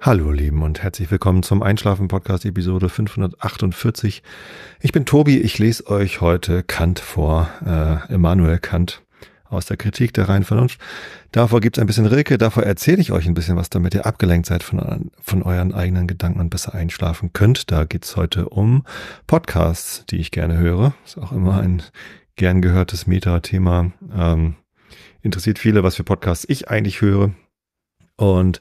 Hallo, Lieben, und herzlich willkommen zum Einschlafen-Podcast, Episode 548. Ich bin Tobi, ich lese euch heute Kant vor, äh, Immanuel Kant aus der Kritik der reinen Vernunft. Davor es ein bisschen Rilke, davor erzähle ich euch ein bisschen was, damit ihr abgelenkt seid von, von euren eigenen Gedanken und besser einschlafen könnt. Da geht es heute um Podcasts, die ich gerne höre. Ist auch immer ein gern gehörtes Meta-Thema. Ähm, interessiert viele, was für Podcasts ich eigentlich höre. Und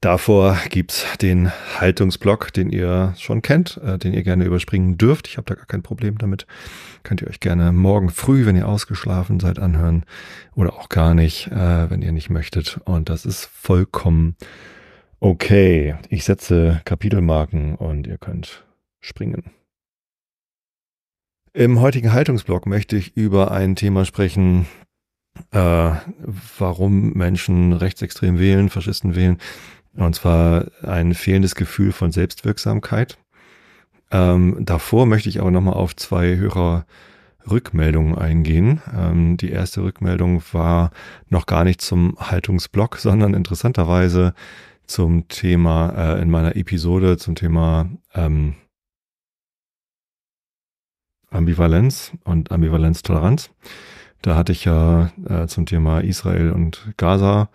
davor gibt es den Haltungsblock, den ihr schon kennt, äh, den ihr gerne überspringen dürft. Ich habe da gar kein Problem damit. Könnt ihr euch gerne morgen früh, wenn ihr ausgeschlafen seid, anhören oder auch gar nicht, äh, wenn ihr nicht möchtet. Und das ist vollkommen okay. Ich setze Kapitelmarken und ihr könnt springen. Im heutigen Haltungsblock möchte ich über ein Thema sprechen, äh, warum Menschen rechtsextrem wählen, Faschisten wählen, und zwar ein fehlendes Gefühl von Selbstwirksamkeit. Ähm, davor möchte ich aber nochmal auf zwei Hörer Rückmeldungen eingehen. Ähm, die erste Rückmeldung war noch gar nicht zum Haltungsblock, sondern interessanterweise zum Thema äh, in meiner Episode zum Thema ähm, Ambivalenz und Ambivalenztoleranz. Da hatte ich ja äh, zum Thema Israel und Gaza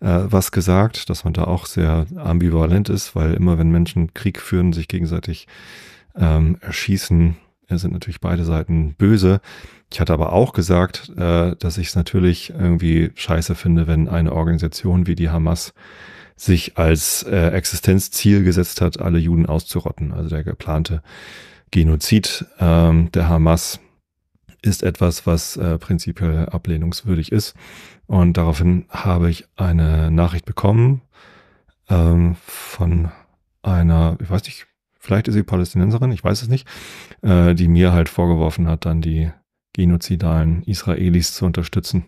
äh, was gesagt, dass man da auch sehr ambivalent ist, weil immer wenn Menschen Krieg führen, sich gegenseitig ähm, erschießen, äh, sind natürlich beide Seiten böse. Ich hatte aber auch gesagt, äh, dass ich es natürlich irgendwie scheiße finde, wenn eine Organisation wie die Hamas sich als äh, Existenzziel gesetzt hat, alle Juden auszurotten. Also der geplante Genozid ähm, der Hamas ist etwas, was äh, prinzipiell ablehnungswürdig ist. Und daraufhin habe ich eine Nachricht bekommen ähm, von einer, ich weiß nicht, vielleicht ist sie Palästinenserin, ich weiß es nicht, äh, die mir halt vorgeworfen hat, dann die genozidalen Israelis zu unterstützen.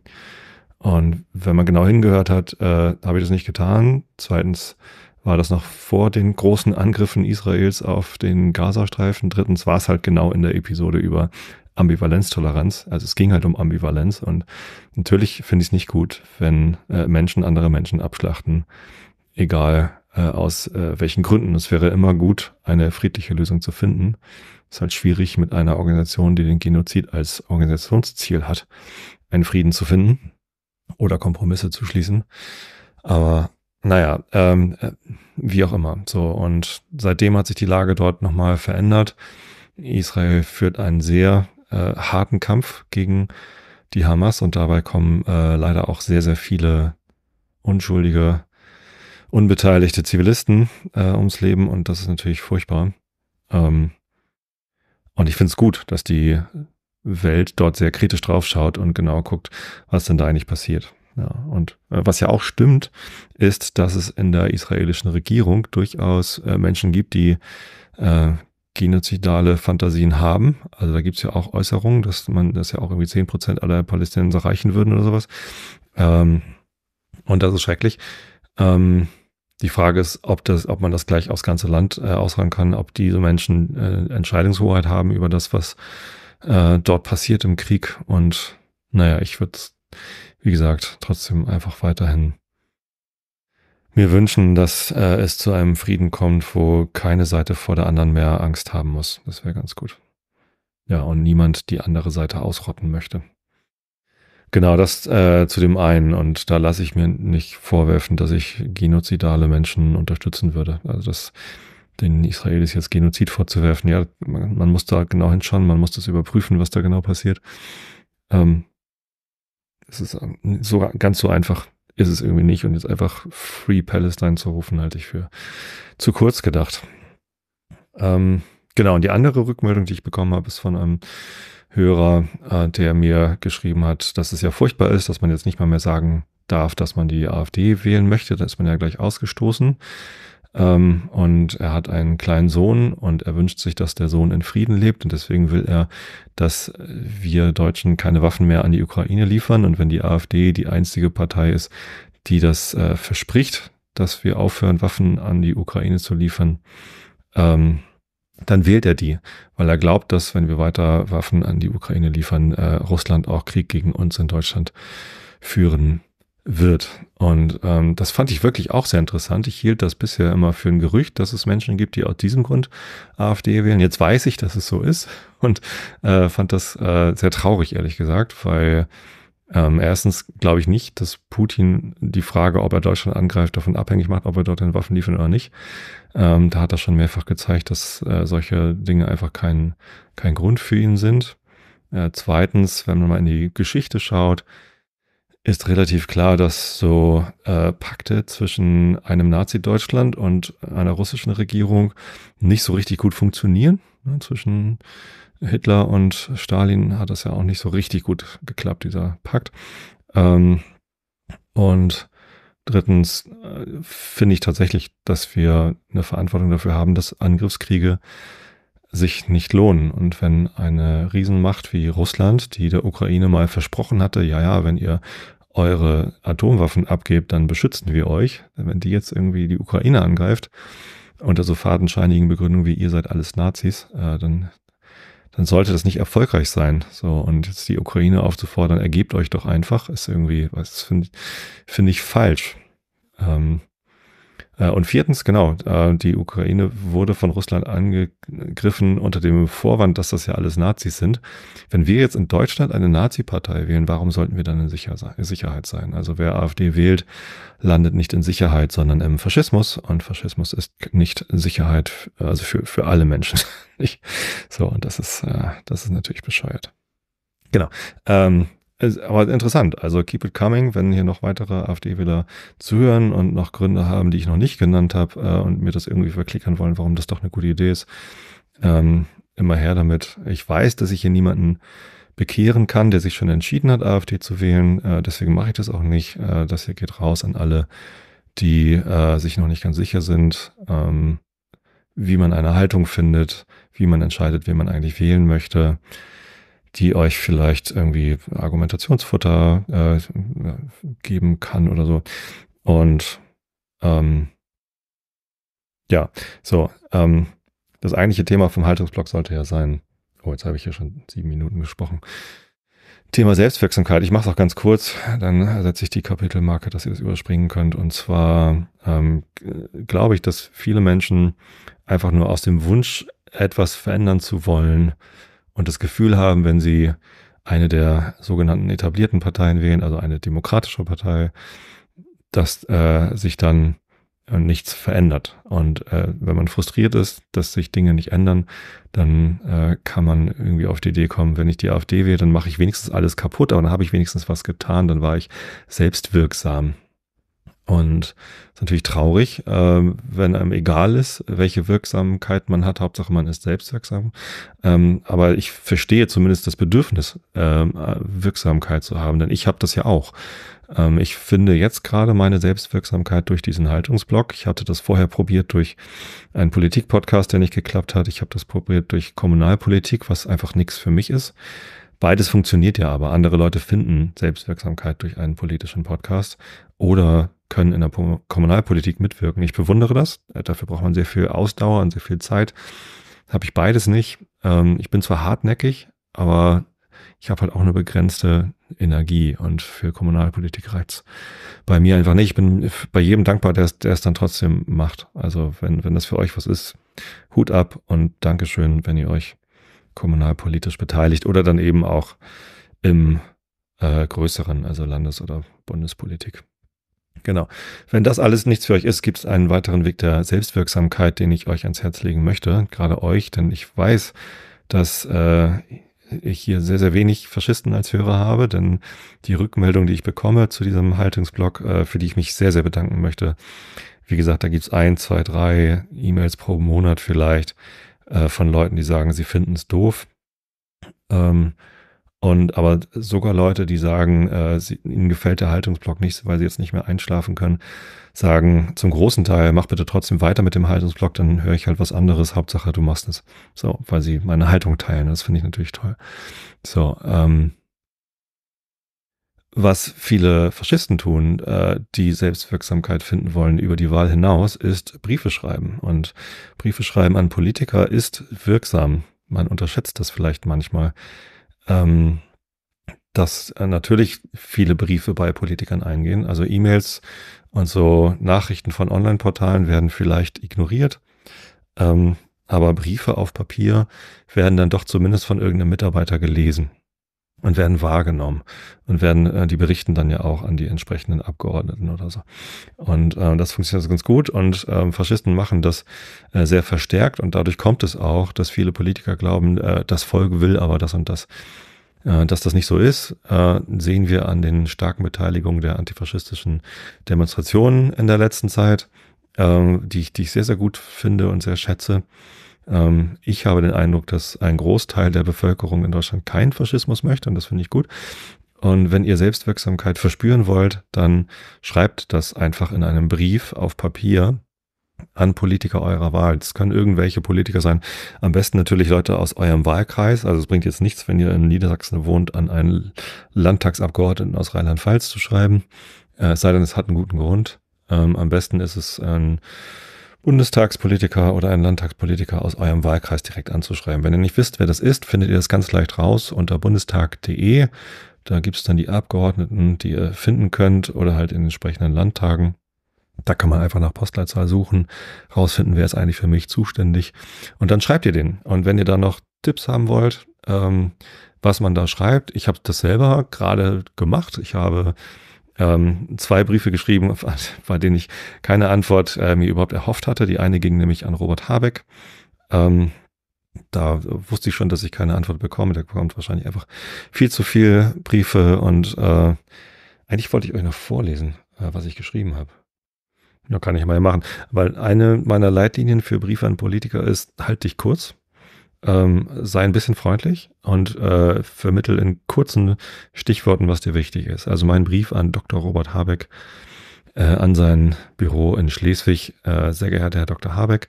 Und wenn man genau hingehört hat, äh, habe ich das nicht getan. Zweitens war das noch vor den großen Angriffen Israels auf den Gazastreifen. Drittens war es halt genau in der Episode über Ambivalenztoleranz. Also es ging halt um Ambivalenz und natürlich finde ich es nicht gut, wenn äh, Menschen andere Menschen abschlachten, egal äh, aus äh, welchen Gründen. Es wäre immer gut, eine friedliche Lösung zu finden. Ist halt schwierig mit einer Organisation, die den Genozid als Organisationsziel hat, einen Frieden zu finden oder Kompromisse zu schließen. Aber naja, ähm, äh, wie auch immer. So, und seitdem hat sich die Lage dort nochmal verändert. Israel führt einen sehr äh, harten Kampf gegen die Hamas und dabei kommen äh, leider auch sehr, sehr viele unschuldige, unbeteiligte Zivilisten äh, ums Leben und das ist natürlich furchtbar. Ähm, und ich finde es gut, dass die Welt dort sehr kritisch drauf schaut und genau guckt, was denn da eigentlich passiert. Ja, und äh, was ja auch stimmt, ist, dass es in der israelischen Regierung durchaus äh, Menschen gibt, die äh, genozidale Fantasien haben. Also da gibt es ja auch Äußerungen, dass man, das ja auch irgendwie 10 Prozent aller Palästinenser reichen würden oder sowas. Ähm, und das ist schrecklich. Ähm, die Frage ist, ob, das, ob man das gleich aufs ganze Land äh, ausragen kann, ob diese Menschen äh, Entscheidungshoheit haben über das, was äh, dort passiert im Krieg. Und naja, ich würde wie gesagt, trotzdem einfach weiterhin mir wünschen, dass äh, es zu einem Frieden kommt, wo keine Seite vor der anderen mehr Angst haben muss. Das wäre ganz gut. Ja, und niemand die andere Seite ausrotten möchte. Genau, das äh, zu dem einen. Und da lasse ich mir nicht vorwerfen, dass ich genozidale Menschen unterstützen würde. Also das den Israelis jetzt Genozid vorzuwerfen, ja, man, man muss da genau hinschauen, man muss das überprüfen, was da genau passiert. Ähm, es ist ähm, so, ganz so einfach ist es irgendwie nicht. Und jetzt einfach Free Palestine zu rufen, halte ich für zu kurz gedacht. Ähm, genau, und die andere Rückmeldung, die ich bekommen habe, ist von einem Hörer, äh, der mir geschrieben hat, dass es ja furchtbar ist, dass man jetzt nicht mal mehr sagen darf, dass man die AfD wählen möchte. Da ist man ja gleich ausgestoßen. Ähm, und er hat einen kleinen Sohn und er wünscht sich, dass der Sohn in Frieden lebt und deswegen will er, dass wir Deutschen keine Waffen mehr an die Ukraine liefern und wenn die AfD die einzige Partei ist, die das äh, verspricht, dass wir aufhören, Waffen an die Ukraine zu liefern, ähm, dann wählt er die, weil er glaubt, dass wenn wir weiter Waffen an die Ukraine liefern, äh, Russland auch Krieg gegen uns in Deutschland führen wird. Und ähm, das fand ich wirklich auch sehr interessant. Ich hielt das bisher immer für ein Gerücht, dass es Menschen gibt, die aus diesem Grund AfD wählen. Jetzt weiß ich, dass es so ist und äh, fand das äh, sehr traurig, ehrlich gesagt, weil ähm, erstens glaube ich nicht, dass Putin die Frage, ob er Deutschland angreift, davon abhängig macht, ob er dort Waffen liefern oder nicht. Ähm, da hat er schon mehrfach gezeigt, dass äh, solche Dinge einfach kein, kein Grund für ihn sind. Äh, zweitens, wenn man mal in die Geschichte schaut, ist relativ klar, dass so äh, Pakte zwischen einem Nazi-Deutschland und einer russischen Regierung nicht so richtig gut funktionieren. Ne? Zwischen Hitler und Stalin hat das ja auch nicht so richtig gut geklappt, dieser Pakt. Ähm, und drittens äh, finde ich tatsächlich, dass wir eine Verantwortung dafür haben, dass Angriffskriege sich nicht lohnen. Und wenn eine Riesenmacht wie Russland, die der Ukraine mal versprochen hatte, ja, ja, wenn ihr eure Atomwaffen abgebt, dann beschützen wir euch. Wenn die jetzt irgendwie die Ukraine angreift, unter so fadenscheinigen Begründungen wie ihr seid alles Nazis, äh, dann, dann sollte das nicht erfolgreich sein. So, und jetzt die Ukraine aufzufordern, ergebt euch doch einfach, ist irgendwie, was finde find ich falsch. Ähm, äh, und viertens, genau, äh, die Ukraine wurde von Russland angegriffen unter dem Vorwand, dass das ja alles Nazis sind. Wenn wir jetzt in Deutschland eine Nazi-Partei wählen, warum sollten wir dann in Sicherheit sein? Also wer AfD wählt, landet nicht in Sicherheit, sondern im Faschismus. Und Faschismus ist nicht Sicherheit, also für, für alle Menschen. so, und das ist, äh, das ist natürlich bescheuert. Genau. Ähm, aber interessant. Also keep it coming, wenn hier noch weitere AfD-Wähler zuhören und noch Gründe haben, die ich noch nicht genannt habe äh, und mir das irgendwie verklickern wollen, warum das doch eine gute Idee ist. Ähm, immer her damit. Ich weiß, dass ich hier niemanden bekehren kann, der sich schon entschieden hat, AfD zu wählen. Äh, deswegen mache ich das auch nicht. Äh, das hier geht raus an alle, die äh, sich noch nicht ganz sicher sind, ähm, wie man eine Haltung findet, wie man entscheidet, wen man eigentlich wählen möchte die euch vielleicht irgendwie Argumentationsfutter äh, geben kann oder so. Und ähm, ja, so, ähm, das eigentliche Thema vom Haltungsblock sollte ja sein, oh, jetzt habe ich ja schon sieben Minuten gesprochen. Thema Selbstwirksamkeit, ich mache es auch ganz kurz, dann setze ich die Kapitelmarke, dass ihr das überspringen könnt. Und zwar ähm, glaube ich, dass viele Menschen einfach nur aus dem Wunsch, etwas verändern zu wollen, und das Gefühl haben, wenn sie eine der sogenannten etablierten Parteien wählen, also eine demokratische Partei, dass äh, sich dann äh, nichts verändert. Und äh, wenn man frustriert ist, dass sich Dinge nicht ändern, dann äh, kann man irgendwie auf die Idee kommen, wenn ich die AfD wähle, dann mache ich wenigstens alles kaputt, aber dann habe ich wenigstens was getan, dann war ich selbstwirksam. Und ist natürlich traurig, ähm, wenn einem egal ist, welche Wirksamkeit man hat. Hauptsache, man ist selbstwirksam. Ähm, aber ich verstehe zumindest das Bedürfnis, ähm, Wirksamkeit zu haben, denn ich habe das ja auch. Ähm, ich finde jetzt gerade meine Selbstwirksamkeit durch diesen Haltungsblock. Ich hatte das vorher probiert durch einen Politikpodcast, der nicht geklappt hat. Ich habe das probiert durch Kommunalpolitik, was einfach nichts für mich ist. Beides funktioniert ja aber. Andere Leute finden Selbstwirksamkeit durch einen politischen Podcast oder können in der Kommunalpolitik mitwirken. Ich bewundere das. Äh, dafür braucht man sehr viel Ausdauer und sehr viel Zeit. Habe ich beides nicht. Ähm, ich bin zwar hartnäckig, aber ich habe halt auch eine begrenzte Energie und für Kommunalpolitik reicht es bei mir einfach nicht. Ich bin bei jedem dankbar, der es dann trotzdem macht. Also wenn, wenn das für euch was ist, Hut ab und Dankeschön, wenn ihr euch kommunalpolitisch beteiligt oder dann eben auch im äh, größeren, also Landes- oder Bundespolitik. Genau. Wenn das alles nichts für euch ist, gibt es einen weiteren Weg der Selbstwirksamkeit, den ich euch ans Herz legen möchte, gerade euch, denn ich weiß, dass äh, ich hier sehr, sehr wenig Faschisten als Hörer habe, denn die Rückmeldung, die ich bekomme zu diesem Haltungsblock, äh, für die ich mich sehr, sehr bedanken möchte, wie gesagt, da gibt's ein, zwei, drei E-Mails pro Monat vielleicht, äh, von Leuten, die sagen, sie finden es doof. Ähm, und aber sogar Leute, die sagen, äh, sie, ihnen gefällt der Haltungsblock nicht, weil sie jetzt nicht mehr einschlafen können, sagen zum großen Teil, mach bitte trotzdem weiter mit dem Haltungsblock, dann höre ich halt was anderes. Hauptsache, du machst es. So, weil sie meine Haltung teilen. Das finde ich natürlich toll. So, ähm, was viele Faschisten tun, äh, die Selbstwirksamkeit finden wollen über die Wahl hinaus, ist Briefe schreiben. Und Briefe schreiben an Politiker ist wirksam. Man unterschätzt das vielleicht manchmal, ähm, dass äh, natürlich viele Briefe bei Politikern eingehen. Also E-Mails und so Nachrichten von Online-Portalen werden vielleicht ignoriert. Ähm, aber Briefe auf Papier werden dann doch zumindest von irgendeinem Mitarbeiter gelesen und werden wahrgenommen und werden, äh, die berichten dann ja auch an die entsprechenden Abgeordneten oder so. Und äh, das funktioniert also ganz gut und äh, Faschisten machen das äh, sehr verstärkt und dadurch kommt es auch, dass viele Politiker glauben, äh, das Volk will aber das und das. Äh, dass das nicht so ist, äh, sehen wir an den starken Beteiligungen der antifaschistischen Demonstrationen in der letzten Zeit, ähm, die ich, die ich sehr, sehr gut finde und sehr schätze. Ähm, ich habe den Eindruck, dass ein Großteil der Bevölkerung in Deutschland keinen Faschismus möchte und das finde ich gut. Und wenn ihr Selbstwirksamkeit verspüren wollt, dann schreibt das einfach in einem Brief auf Papier an Politiker eurer Wahl. Es können irgendwelche Politiker sein. Am besten natürlich Leute aus eurem Wahlkreis. Also es bringt jetzt nichts, wenn ihr in Niedersachsen wohnt, an einen Landtagsabgeordneten aus Rheinland-Pfalz zu schreiben. Äh, es sei denn, es hat einen guten Grund. Ähm, am besten ist es ein ähm, Bundestagspolitiker oder einen Landtagspolitiker aus eurem Wahlkreis direkt anzuschreiben. Wenn ihr nicht wisst, wer das ist, findet ihr das ganz leicht raus unter bundestag.de. Da gibt es dann die Abgeordneten, die ihr finden könnt oder halt in entsprechenden Landtagen. Da kann man einfach nach Postleitzahl suchen, rausfinden, wer ist eigentlich für mich zuständig. Und dann schreibt ihr den. Und wenn ihr da noch Tipps haben wollt, ähm, was man da schreibt, ich habe das selber gerade gemacht. Ich habe ähm, zwei Briefe geschrieben, bei denen ich keine Antwort äh, mir überhaupt erhofft hatte. Die eine ging nämlich an Robert Habeck. Ähm, da wusste ich schon, dass ich keine Antwort bekomme. Der bekommt wahrscheinlich einfach viel zu viel Briefe und äh, eigentlich wollte ich euch noch vorlesen, äh, was ich geschrieben habe. Ja, kann ich mal machen. Weil eine meiner Leitlinien für Briefe an Politiker ist, halt dich kurz ähm, sei ein bisschen freundlich und äh, vermittel in kurzen Stichworten, was dir wichtig ist. Also mein Brief an Dr. Robert Habeck äh, an sein Büro in Schleswig. Äh, sehr geehrter Herr Dr. Habeck,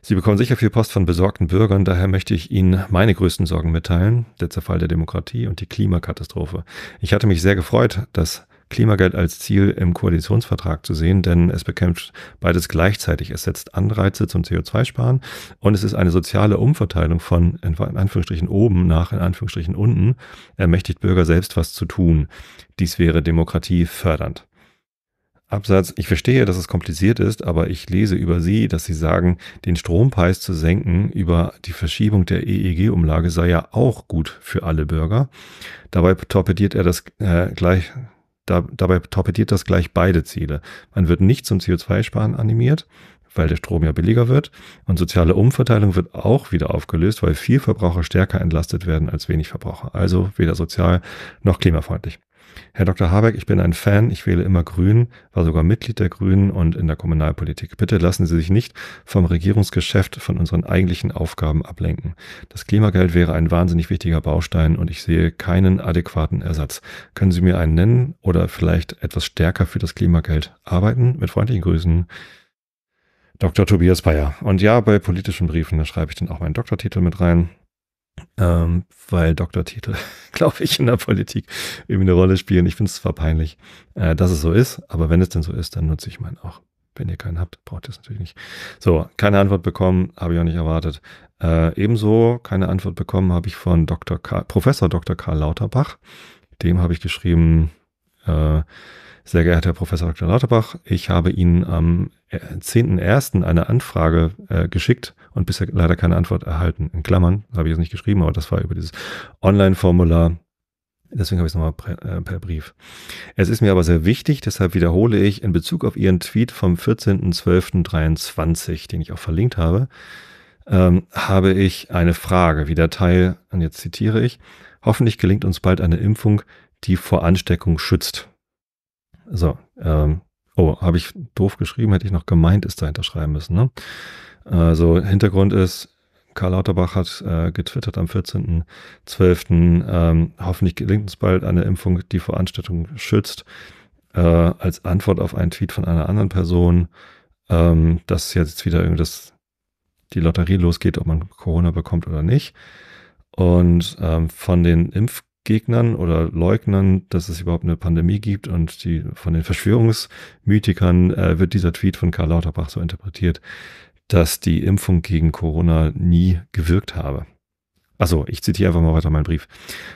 Sie bekommen sicher viel Post von besorgten Bürgern, daher möchte ich Ihnen meine größten Sorgen mitteilen, der Zerfall der Demokratie und die Klimakatastrophe. Ich hatte mich sehr gefreut, dass Klimageld als Ziel im Koalitionsvertrag zu sehen, denn es bekämpft beides gleichzeitig. Es setzt Anreize zum CO2-Sparen und es ist eine soziale Umverteilung von in Anführungsstrichen oben nach in Anführungsstrichen unten, ermächtigt Bürger selbst was zu tun. Dies wäre demokratiefördernd. Absatz, ich verstehe, dass es kompliziert ist, aber ich lese über Sie, dass Sie sagen, den Strompreis zu senken über die Verschiebung der EEG-Umlage sei ja auch gut für alle Bürger. Dabei torpediert er das äh, gleich, da, dabei torpediert das gleich beide Ziele. Man wird nicht zum CO2-Sparen animiert, weil der Strom ja billiger wird. Und soziale Umverteilung wird auch wieder aufgelöst, weil viel Verbraucher stärker entlastet werden als wenig Verbraucher. Also weder sozial noch klimafreundlich. Herr Dr. Habeck, ich bin ein Fan, ich wähle immer Grün, war sogar Mitglied der Grünen und in der Kommunalpolitik. Bitte lassen Sie sich nicht vom Regierungsgeschäft, von unseren eigentlichen Aufgaben ablenken. Das Klimageld wäre ein wahnsinnig wichtiger Baustein und ich sehe keinen adäquaten Ersatz. Können Sie mir einen nennen oder vielleicht etwas stärker für das Klimageld arbeiten? Mit freundlichen Grüßen. Dr. Tobias Bayer. Und ja, bei politischen Briefen, da schreibe ich dann auch meinen Doktortitel mit rein ähm, weil Doktortitel, glaube ich, in der Politik eben eine Rolle spielen. Ich finde es zwar peinlich, äh, dass es so ist, aber wenn es denn so ist, dann nutze ich meinen auch. Wenn ihr keinen habt, braucht ihr es natürlich nicht. So, keine Antwort bekommen, habe ich auch nicht erwartet. Äh, ebenso keine Antwort bekommen habe ich von Dr. Karl, Professor Dr. Karl Lauterbach. Dem habe ich geschrieben, äh, sehr geehrter Herr Professor Dr. Lauterbach, ich habe Ihnen am 10.01. Äh, eine Anfrage äh, geschickt und bisher leider keine Antwort erhalten. In Klammern, habe ich es nicht geschrieben, aber das war über dieses Online-Formular. Deswegen habe ich es nochmal per, äh, per Brief. Es ist mir aber sehr wichtig, deshalb wiederhole ich in Bezug auf Ihren Tweet vom 14.12.23, den ich auch verlinkt habe, ähm, habe ich eine Frage, wie der Teil, und jetzt zitiere ich, hoffentlich gelingt uns bald eine Impfung, die vor Ansteckung schützt. So, ähm, oh, habe ich doof geschrieben, hätte ich noch gemeint, ist dahinter schreiben müssen. Ne? Also Hintergrund ist, Karl Lauterbach hat äh, getwittert am 14.12. Ähm, hoffentlich gelingt uns bald eine Impfung, die vor Ansteckung schützt. Äh, als Antwort auf einen Tweet von einer anderen Person, ähm, dass jetzt wieder irgendwas die Lotterie losgeht, ob man Corona bekommt oder nicht. Und ähm, von den Impf Gegnern oder Leugnern, dass es überhaupt eine Pandemie gibt und die, von den Verschwörungsmythikern äh, wird dieser Tweet von Karl Lauterbach so interpretiert, dass die Impfung gegen Corona nie gewirkt habe. Achso, ich zitiere einfach mal weiter meinen Brief.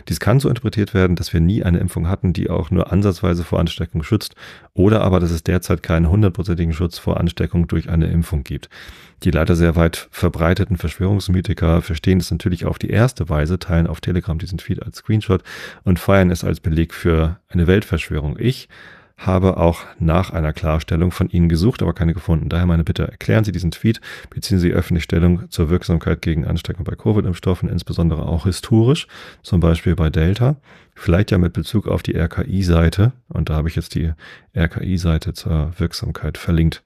Dies kann so interpretiert werden, dass wir nie eine Impfung hatten, die auch nur ansatzweise vor Ansteckung schützt, oder aber, dass es derzeit keinen hundertprozentigen Schutz vor Ansteckung durch eine Impfung gibt. Die leider sehr weit verbreiteten Verschwörungsmythiker verstehen es natürlich auf die erste Weise, teilen auf Telegram diesen Feed als Screenshot und feiern es als Beleg für eine Weltverschwörung. Ich habe auch nach einer Klarstellung von Ihnen gesucht, aber keine gefunden. Daher meine Bitte, erklären Sie diesen Tweet, beziehen Sie öffentlich Stellung zur Wirksamkeit gegen Ansteckung bei Covid-Impfstoffen, insbesondere auch historisch, zum Beispiel bei Delta, vielleicht ja mit Bezug auf die RKI-Seite. Und da habe ich jetzt die RKI-Seite zur Wirksamkeit verlinkt.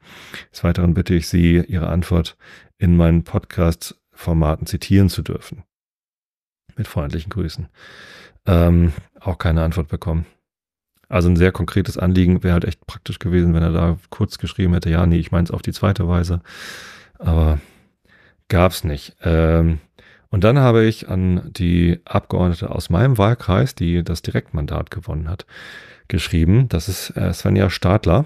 Des Weiteren bitte ich Sie, Ihre Antwort in meinen Podcast-Formaten zitieren zu dürfen. Mit freundlichen Grüßen. Ähm, auch keine Antwort bekommen. Also ein sehr konkretes Anliegen wäre halt echt praktisch gewesen, wenn er da kurz geschrieben hätte, ja, nee, ich meine es auf die zweite Weise. Aber gab's nicht. Ähm, und dann habe ich an die Abgeordnete aus meinem Wahlkreis, die das Direktmandat gewonnen hat, geschrieben. Das ist äh, Svenja Stadler.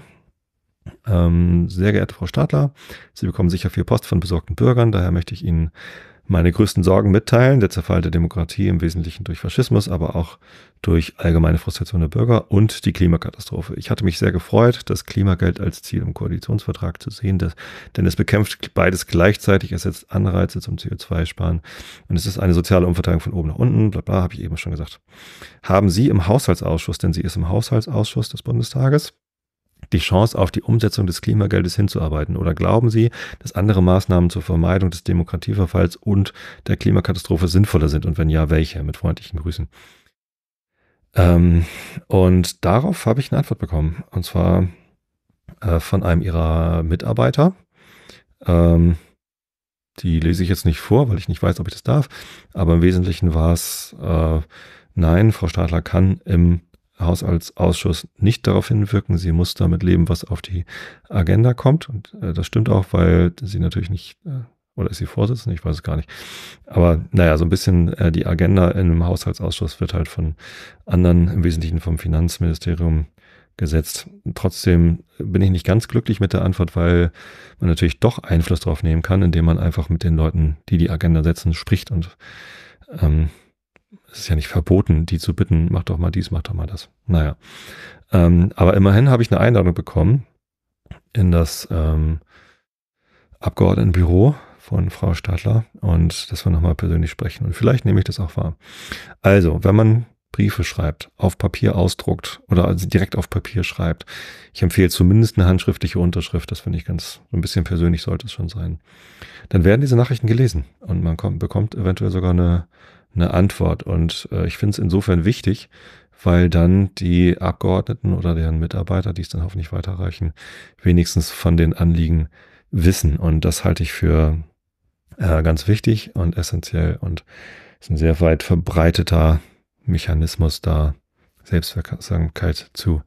Ähm, sehr geehrte Frau Stadler, Sie bekommen sicher viel Post von besorgten Bürgern, daher möchte ich Ihnen meine größten Sorgen mitteilen, der Zerfall der Demokratie im Wesentlichen durch Faschismus, aber auch durch allgemeine Frustration der Bürger und die Klimakatastrophe. Ich hatte mich sehr gefreut, das Klimageld als Ziel im Koalitionsvertrag zu sehen, das, denn es bekämpft beides gleichzeitig, es setzt Anreize zum CO2-Sparen und es ist eine soziale Umverteilung von oben nach unten, bla bla, habe ich eben schon gesagt. Haben Sie im Haushaltsausschuss, denn sie ist im Haushaltsausschuss des Bundestages, die Chance auf die Umsetzung des Klimageldes hinzuarbeiten? Oder glauben Sie, dass andere Maßnahmen zur Vermeidung des Demokratieverfalls und der Klimakatastrophe sinnvoller sind? Und wenn ja, welche? Mit freundlichen Grüßen. Ähm, und darauf habe ich eine Antwort bekommen. Und zwar äh, von einem ihrer Mitarbeiter. Ähm, die lese ich jetzt nicht vor, weil ich nicht weiß, ob ich das darf. Aber im Wesentlichen war es, äh, nein, Frau Stadler kann im Haushaltsausschuss nicht darauf hinwirken. Sie muss damit leben, was auf die Agenda kommt. Und äh, das stimmt auch, weil sie natürlich nicht, äh, oder ist sie Vorsitzende? Ich weiß es gar nicht. Aber naja, so ein bisschen äh, die Agenda in einem Haushaltsausschuss wird halt von anderen, im Wesentlichen vom Finanzministerium gesetzt. Trotzdem bin ich nicht ganz glücklich mit der Antwort, weil man natürlich doch Einfluss darauf nehmen kann, indem man einfach mit den Leuten, die die Agenda setzen, spricht und ähm, es ist ja nicht verboten, die zu bitten, mach doch mal dies, mach doch mal das. Naja. Ähm, aber immerhin habe ich eine Einladung bekommen in das ähm, Abgeordnetenbüro von Frau Stadler und dass wir nochmal persönlich sprechen. Und vielleicht nehme ich das auch wahr. Also, wenn man Briefe schreibt, auf Papier ausdruckt oder also direkt auf Papier schreibt, ich empfehle zumindest eine handschriftliche Unterschrift, das finde ich ganz, so ein bisschen persönlich sollte es schon sein, dann werden diese Nachrichten gelesen und man kommt, bekommt eventuell sogar eine eine Antwort. Und äh, ich finde es insofern wichtig, weil dann die Abgeordneten oder deren Mitarbeiter, die es dann hoffentlich weiterreichen, wenigstens von den Anliegen wissen. Und das halte ich für äh, ganz wichtig und essentiell und ist ein sehr weit verbreiteter Mechanismus da, Selbstwirksamkeit zu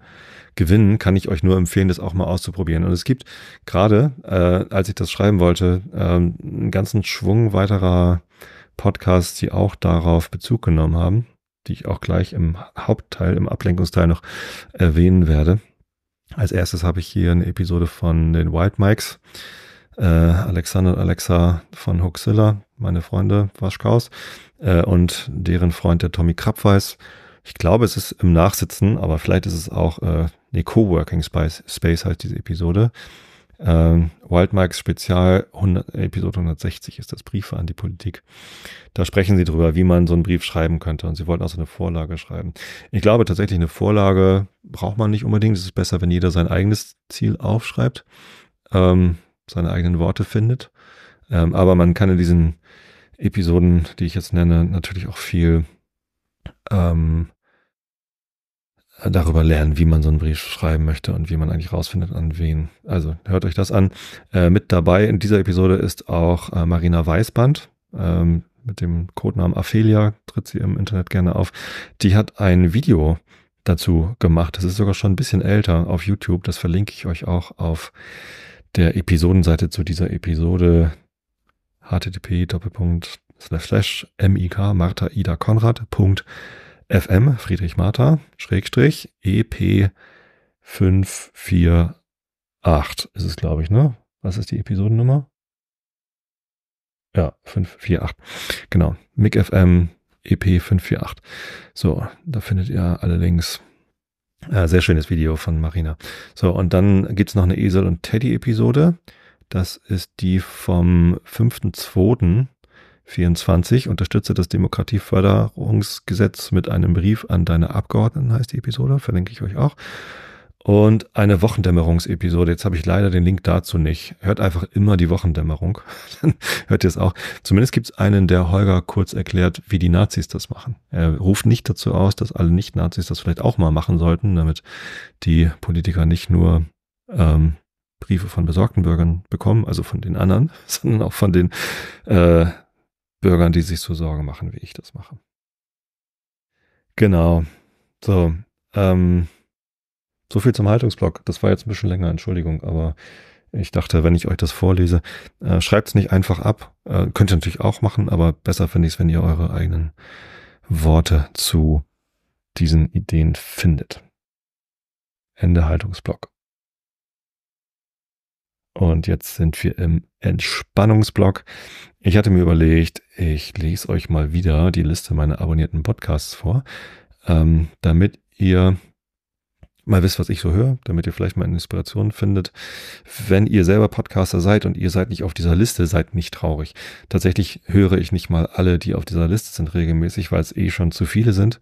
gewinnen, kann ich euch nur empfehlen, das auch mal auszuprobieren. Und es gibt gerade, äh, als ich das schreiben wollte, ähm, einen ganzen Schwung weiterer Podcasts, die auch darauf Bezug genommen haben, die ich auch gleich im Hauptteil, im Ablenkungsteil noch erwähnen werde. Als erstes habe ich hier eine Episode von den White Mikes. Äh, Alexander und Alexa von Hoxilla, meine Freunde Waschkaus, äh, und deren Freund der Tommy Krabweis. Ich glaube, es ist im Nachsitzen, aber vielleicht ist es auch äh, ne Coworking Space, Space heißt diese Episode. Ähm, Wild Mikes Spezial, 100, Episode 160 ist das Briefe an die Politik. Da sprechen sie drüber, wie man so einen Brief schreiben könnte. Und sie wollten auch so eine Vorlage schreiben. Ich glaube tatsächlich, eine Vorlage braucht man nicht unbedingt. Es ist besser, wenn jeder sein eigenes Ziel aufschreibt, ähm, seine eigenen Worte findet. Ähm, aber man kann in diesen Episoden, die ich jetzt nenne, natürlich auch viel ähm, darüber lernen, wie man so einen Brief schreiben möchte und wie man eigentlich rausfindet, an wen. Also hört euch das an. Äh, mit dabei in dieser Episode ist auch äh, Marina Weißband. Ähm, mit dem Codenamen Aphelia tritt sie im Internet gerne auf. Die hat ein Video dazu gemacht. Das ist sogar schon ein bisschen älter auf YouTube. Das verlinke ich euch auch auf der Episodenseite zu dieser Episode http://mik martha ida martaidakonrad.de FM Friedrich Martha Schrägstrich EP 548 ist es, glaube ich, ne? Was ist die Episodennummer? Ja, 548. Genau. MIG FM EP 548. So, da findet ihr alle Links. Ja, sehr schönes Video von Marina. So, und dann gibt es noch eine Esel und Teddy Episode. Das ist die vom 5.2. 24 unterstütze das Demokratieförderungsgesetz mit einem Brief an deine Abgeordneten, heißt die Episode, verlinke ich euch auch. Und eine Wochendämmerungsepisode. Jetzt habe ich leider den Link dazu nicht. Hört einfach immer die Wochendämmerung. Dann hört ihr es auch. Zumindest gibt es einen, der Holger kurz erklärt, wie die Nazis das machen. Er ruft nicht dazu aus, dass alle Nicht-Nazis das vielleicht auch mal machen sollten, damit die Politiker nicht nur ähm, Briefe von besorgten Bürgern bekommen, also von den anderen, sondern auch von den äh, Bürgern, die sich so Sorgen machen, wie ich das mache. Genau. So. Ähm, so viel zum Haltungsblock. Das war jetzt ein bisschen länger, Entschuldigung, aber ich dachte, wenn ich euch das vorlese, äh, schreibt es nicht einfach ab. Äh, könnt ihr natürlich auch machen, aber besser finde ich es, wenn ihr eure eigenen Worte zu diesen Ideen findet. Ende Haltungsblock. Und jetzt sind wir im Entspannungsblock. Ich hatte mir überlegt, ich lese euch mal wieder die Liste meiner abonnierten Podcasts vor, ähm, damit ihr mal wisst, was ich so höre, damit ihr vielleicht mal eine Inspiration findet. Wenn ihr selber Podcaster seid und ihr seid nicht auf dieser Liste, seid nicht traurig. Tatsächlich höre ich nicht mal alle, die auf dieser Liste sind, regelmäßig, weil es eh schon zu viele sind.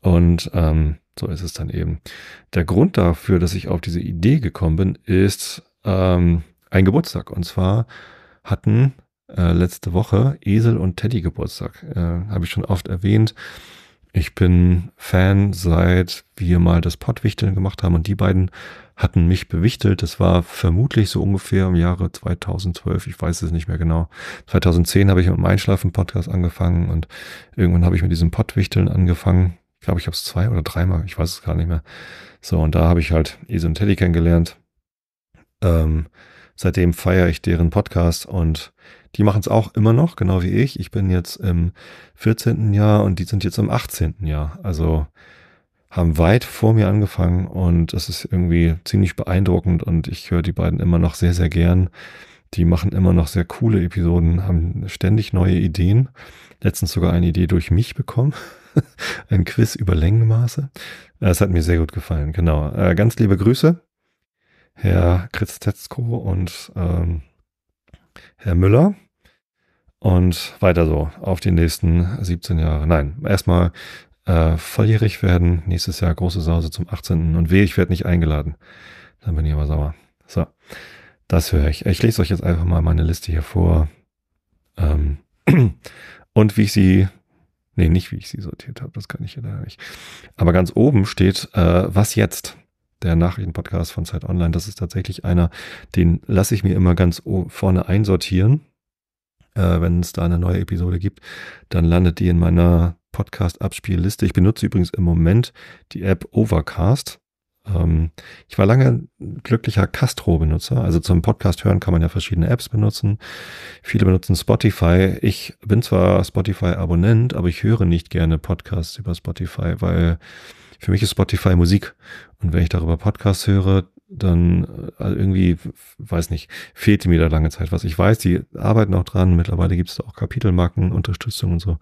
Und ähm, so ist es dann eben. Der Grund dafür, dass ich auf diese Idee gekommen bin, ist ähm, einen Geburtstag. Und zwar hatten äh, letzte Woche Esel und Teddy Geburtstag. Äh, Habe ich schon oft erwähnt. Ich bin Fan, seit wir mal das Pottwichteln gemacht haben und die beiden hatten mich bewichtelt. Das war vermutlich so ungefähr im Jahre 2012, ich weiß es nicht mehr genau. 2010 habe ich mit dem Einschlafen-Podcast angefangen und irgendwann habe ich mit diesem Pottwichteln angefangen. Ich glaube, ich habe es zwei oder dreimal, ich weiß es gar nicht mehr. So, und da habe ich halt Esel und Teddy kennengelernt. Ähm, seitdem feiere ich deren Podcast und die machen es auch immer noch, genau wie ich. Ich bin jetzt im 14. Jahr und die sind jetzt im 18. Jahr. Also haben weit vor mir angefangen und es ist irgendwie ziemlich beeindruckend und ich höre die beiden immer noch sehr, sehr gern. Die machen immer noch sehr coole Episoden, haben ständig neue Ideen. Letztens sogar eine Idee durch mich bekommen. Ein Quiz über Längenmaße. Das äh, hat mir sehr gut gefallen. Genau. Äh, ganz liebe Grüße Herr Kritztetzko und ähm, Herr Müller. Und weiter so, auf die nächsten 17 Jahre. Nein, erstmal äh, volljährig werden, nächstes Jahr große Sause zum 18. Und weh, ich werde nicht eingeladen. Dann bin ich aber sauer. So, das höre ich. Ich lese euch jetzt einfach mal meine Liste hier vor. Ähm, und wie ich sie Nee, nicht wie ich sie sortiert habe, das kann ich ja leider nicht. Aber ganz oben steht, äh, was jetzt? der Nachrichtenpodcast von Zeit Online, das ist tatsächlich einer, den lasse ich mir immer ganz vorne einsortieren. Äh, wenn es da eine neue Episode gibt, dann landet die in meiner Podcast-Abspielliste. Ich benutze übrigens im Moment die App Overcast. Ähm, ich war lange glücklicher Castro-Benutzer. Also zum Podcast hören kann man ja verschiedene Apps benutzen. Viele benutzen Spotify. Ich bin zwar Spotify-Abonnent, aber ich höre nicht gerne Podcasts über Spotify, weil für mich ist Spotify Musik. Und wenn ich darüber Podcasts höre, dann also irgendwie, weiß nicht, fehlte mir da lange Zeit was. Ich weiß, die arbeiten auch dran. Mittlerweile gibt es da auch Kapitelmarken, Unterstützung und so.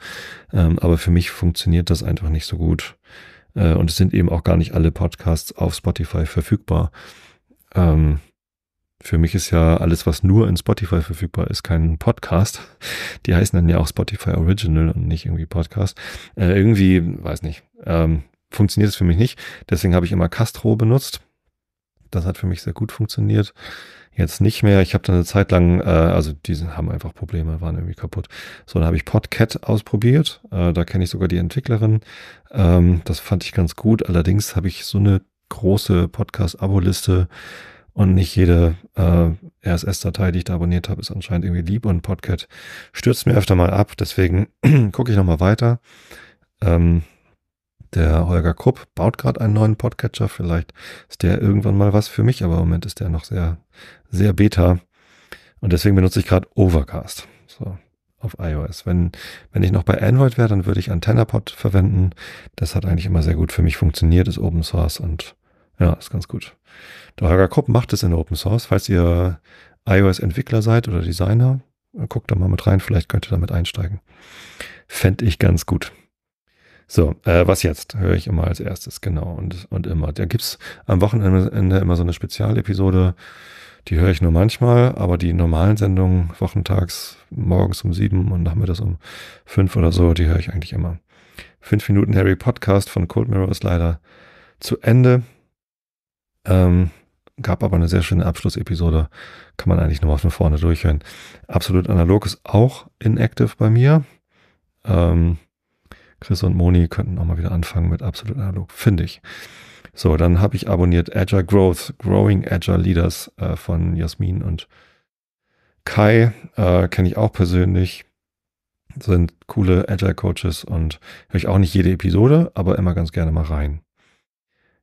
Ähm, aber für mich funktioniert das einfach nicht so gut. Äh, und es sind eben auch gar nicht alle Podcasts auf Spotify verfügbar. Ähm, für mich ist ja alles, was nur in Spotify verfügbar ist, kein Podcast. Die heißen dann ja auch Spotify Original und nicht irgendwie Podcast. Äh, irgendwie, weiß nicht. Ähm, funktioniert es für mich nicht. Deswegen habe ich immer Castro benutzt. Das hat für mich sehr gut funktioniert. Jetzt nicht mehr. Ich habe dann eine Zeit lang, äh, also diese haben einfach Probleme, waren irgendwie kaputt. So, dann habe ich Podcat ausprobiert. Äh, da kenne ich sogar die Entwicklerin. Ähm, das fand ich ganz gut. Allerdings habe ich so eine große Podcast-Abo-Liste und nicht jede äh, RSS-Datei, die ich da abonniert habe, ist anscheinend irgendwie lieb und Podcat stürzt mir öfter mal ab. Deswegen gucke ich nochmal weiter. Ähm, der Holger Krupp baut gerade einen neuen Podcatcher. Vielleicht ist der irgendwann mal was für mich, aber im Moment ist der noch sehr, sehr beta. Und deswegen benutze ich gerade Overcast. So auf iOS. Wenn, wenn ich noch bei Android wäre, dann würde ich AntennaPod verwenden. Das hat eigentlich immer sehr gut für mich funktioniert, ist Open Source und ja, ist ganz gut. Der Holger Krupp macht es in Open Source. Falls ihr iOS-Entwickler seid oder Designer, guckt da mal mit rein, vielleicht könnt ihr damit einsteigen. Fände ich ganz gut. So, äh, was jetzt? Höre ich immer als erstes, genau. Und, und immer. Da gibt's am Wochenende immer so eine Spezialepisode. Die höre ich nur manchmal, aber die normalen Sendungen, wochentags, morgens um sieben und nachmittags um fünf oder so, die höre ich eigentlich immer. Fünf Minuten Harry Podcast von Cold Mirror ist leider zu Ende. Ähm, gab aber eine sehr schöne Abschlussepisode. Kann man eigentlich nochmal von vorne durchhören. Absolut analog ist auch inactive bei mir. Ähm, Chris und Moni könnten auch mal wieder anfangen mit absolut analog, finde ich. So, dann habe ich abonniert Agile Growth, Growing Agile Leaders äh, von Jasmin und Kai, äh, kenne ich auch persönlich. Sind coole Agile Coaches und höre ich auch nicht jede Episode, aber immer ganz gerne mal rein.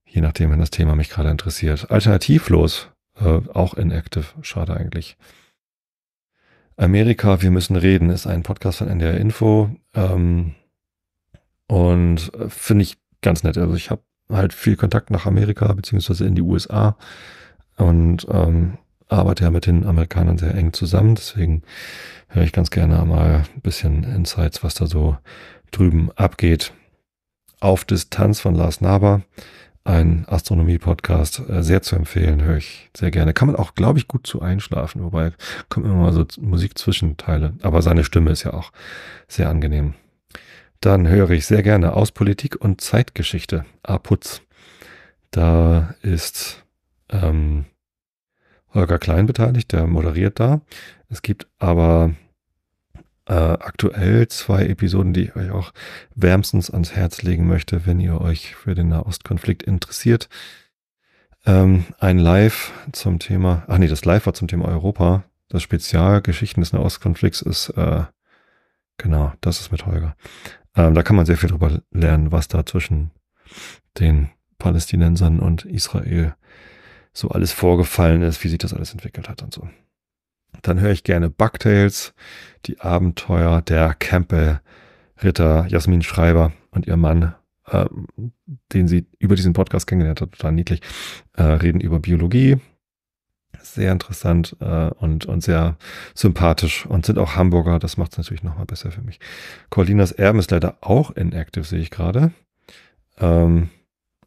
Je nachdem, wenn das Thema mich gerade interessiert. Alternativlos, äh, auch inactive, schade eigentlich. Amerika, wir müssen reden, ist ein Podcast von NDR Info. Ähm, und äh, finde ich ganz nett. Also ich habe halt viel Kontakt nach Amerika beziehungsweise in die USA und ähm, arbeite ja mit den Amerikanern sehr eng zusammen. Deswegen höre ich ganz gerne mal ein bisschen Insights, was da so drüben abgeht. Auf Distanz von Lars Naber, ein Astronomie-Podcast, äh, sehr zu empfehlen, höre ich sehr gerne. Kann man auch, glaube ich, gut zu einschlafen, wobei kommen immer mal so Musikzwischenteile. Aber seine Stimme ist ja auch sehr angenehm. Dann höre ich sehr gerne aus Politik und Zeitgeschichte. Aputz. Ah, da ist ähm, Holger Klein beteiligt, der moderiert da. Es gibt aber äh, aktuell zwei Episoden, die ich euch auch wärmstens ans Herz legen möchte, wenn ihr euch für den Nahostkonflikt interessiert. Ähm, ein Live zum Thema, ach nee, das Live war zum Thema Europa. Das Spezialgeschichten des Nahostkonflikts ist, äh, genau, das ist mit Holger. Ähm, da kann man sehr viel drüber lernen, was da zwischen den Palästinensern und Israel so alles vorgefallen ist, wie sich das alles entwickelt hat und so. Dann höre ich gerne Bucktails, die Abenteuer der Campbell-Ritter Jasmin Schreiber und ihr Mann, äh, den sie über diesen Podcast kennengelernt hat, total niedlich, äh, reden über Biologie, sehr interessant äh, und, und sehr sympathisch und sind auch Hamburger. Das macht es natürlich nochmal besser für mich. Corlinas Erben ist leider auch inactive, sehe ich gerade. Ähm,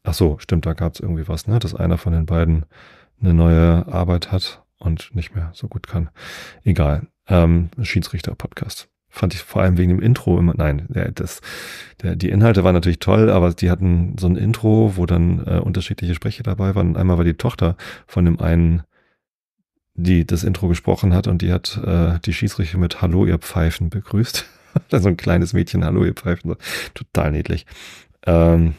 ach so, stimmt, da gab es irgendwie was, ne? dass einer von den beiden eine neue Arbeit hat und nicht mehr so gut kann. Egal. Ähm, Schiedsrichter-Podcast. Fand ich vor allem wegen dem Intro immer. Nein, der, das, der, die Inhalte waren natürlich toll, aber die hatten so ein Intro, wo dann äh, unterschiedliche Sprecher dabei waren. Und einmal war die Tochter von dem einen die das Intro gesprochen hat und die hat äh, die Schießriche mit Hallo, ihr Pfeifen begrüßt. so ein kleines Mädchen, Hallo, ihr Pfeifen. Total niedlich. Ähm,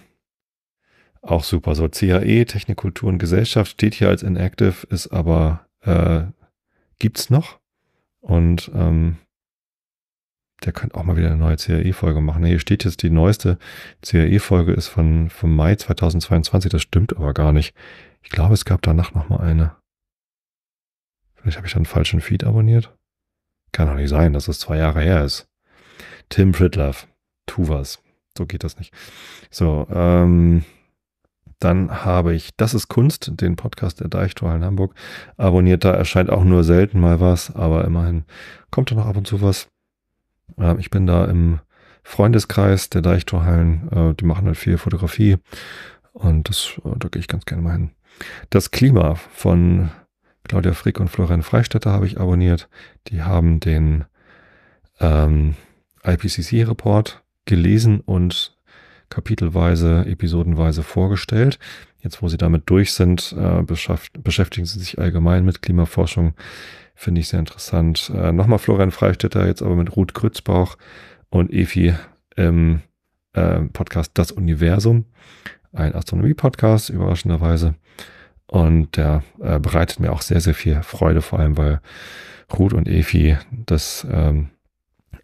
auch super. So CAE, Technik, Kultur und Gesellschaft steht hier als inactive, ist aber äh, gibt's noch. Und ähm, der könnte auch mal wieder eine neue CAE-Folge machen. Hier steht jetzt die neueste CAE-Folge ist von, vom Mai 2022. Das stimmt aber gar nicht. Ich glaube, es gab danach noch mal eine. Vielleicht habe ich dann einen falschen Feed abonniert. Kann doch nicht sein, dass das zwei Jahre her ist. Tim Pritlove, tu was. So geht das nicht. So, ähm, dann habe ich Das ist Kunst, den Podcast der Deichtor in Hamburg, abonniert. Da erscheint auch nur selten mal was, aber immerhin kommt da noch ab und zu was. Ähm, ich bin da im Freundeskreis der Deichtorhallen. Äh, die machen halt viel Fotografie und das, äh, da gehe ich ganz gerne mal hin. Das Klima von Claudia Frick und Florian Freistetter habe ich abonniert. Die haben den ähm, IPCC-Report gelesen und kapitelweise, episodenweise vorgestellt. Jetzt, wo sie damit durch sind, äh, beschäftigen sie sich allgemein mit Klimaforschung. Finde ich sehr interessant. Äh, Nochmal Florian Freistetter, jetzt aber mit Ruth Grützbauch und Efi im äh, Podcast Das Universum. Ein Astronomie-Podcast, überraschenderweise. Und der äh, bereitet mir auch sehr, sehr viel Freude, vor allem weil Ruth und Efi das ähm,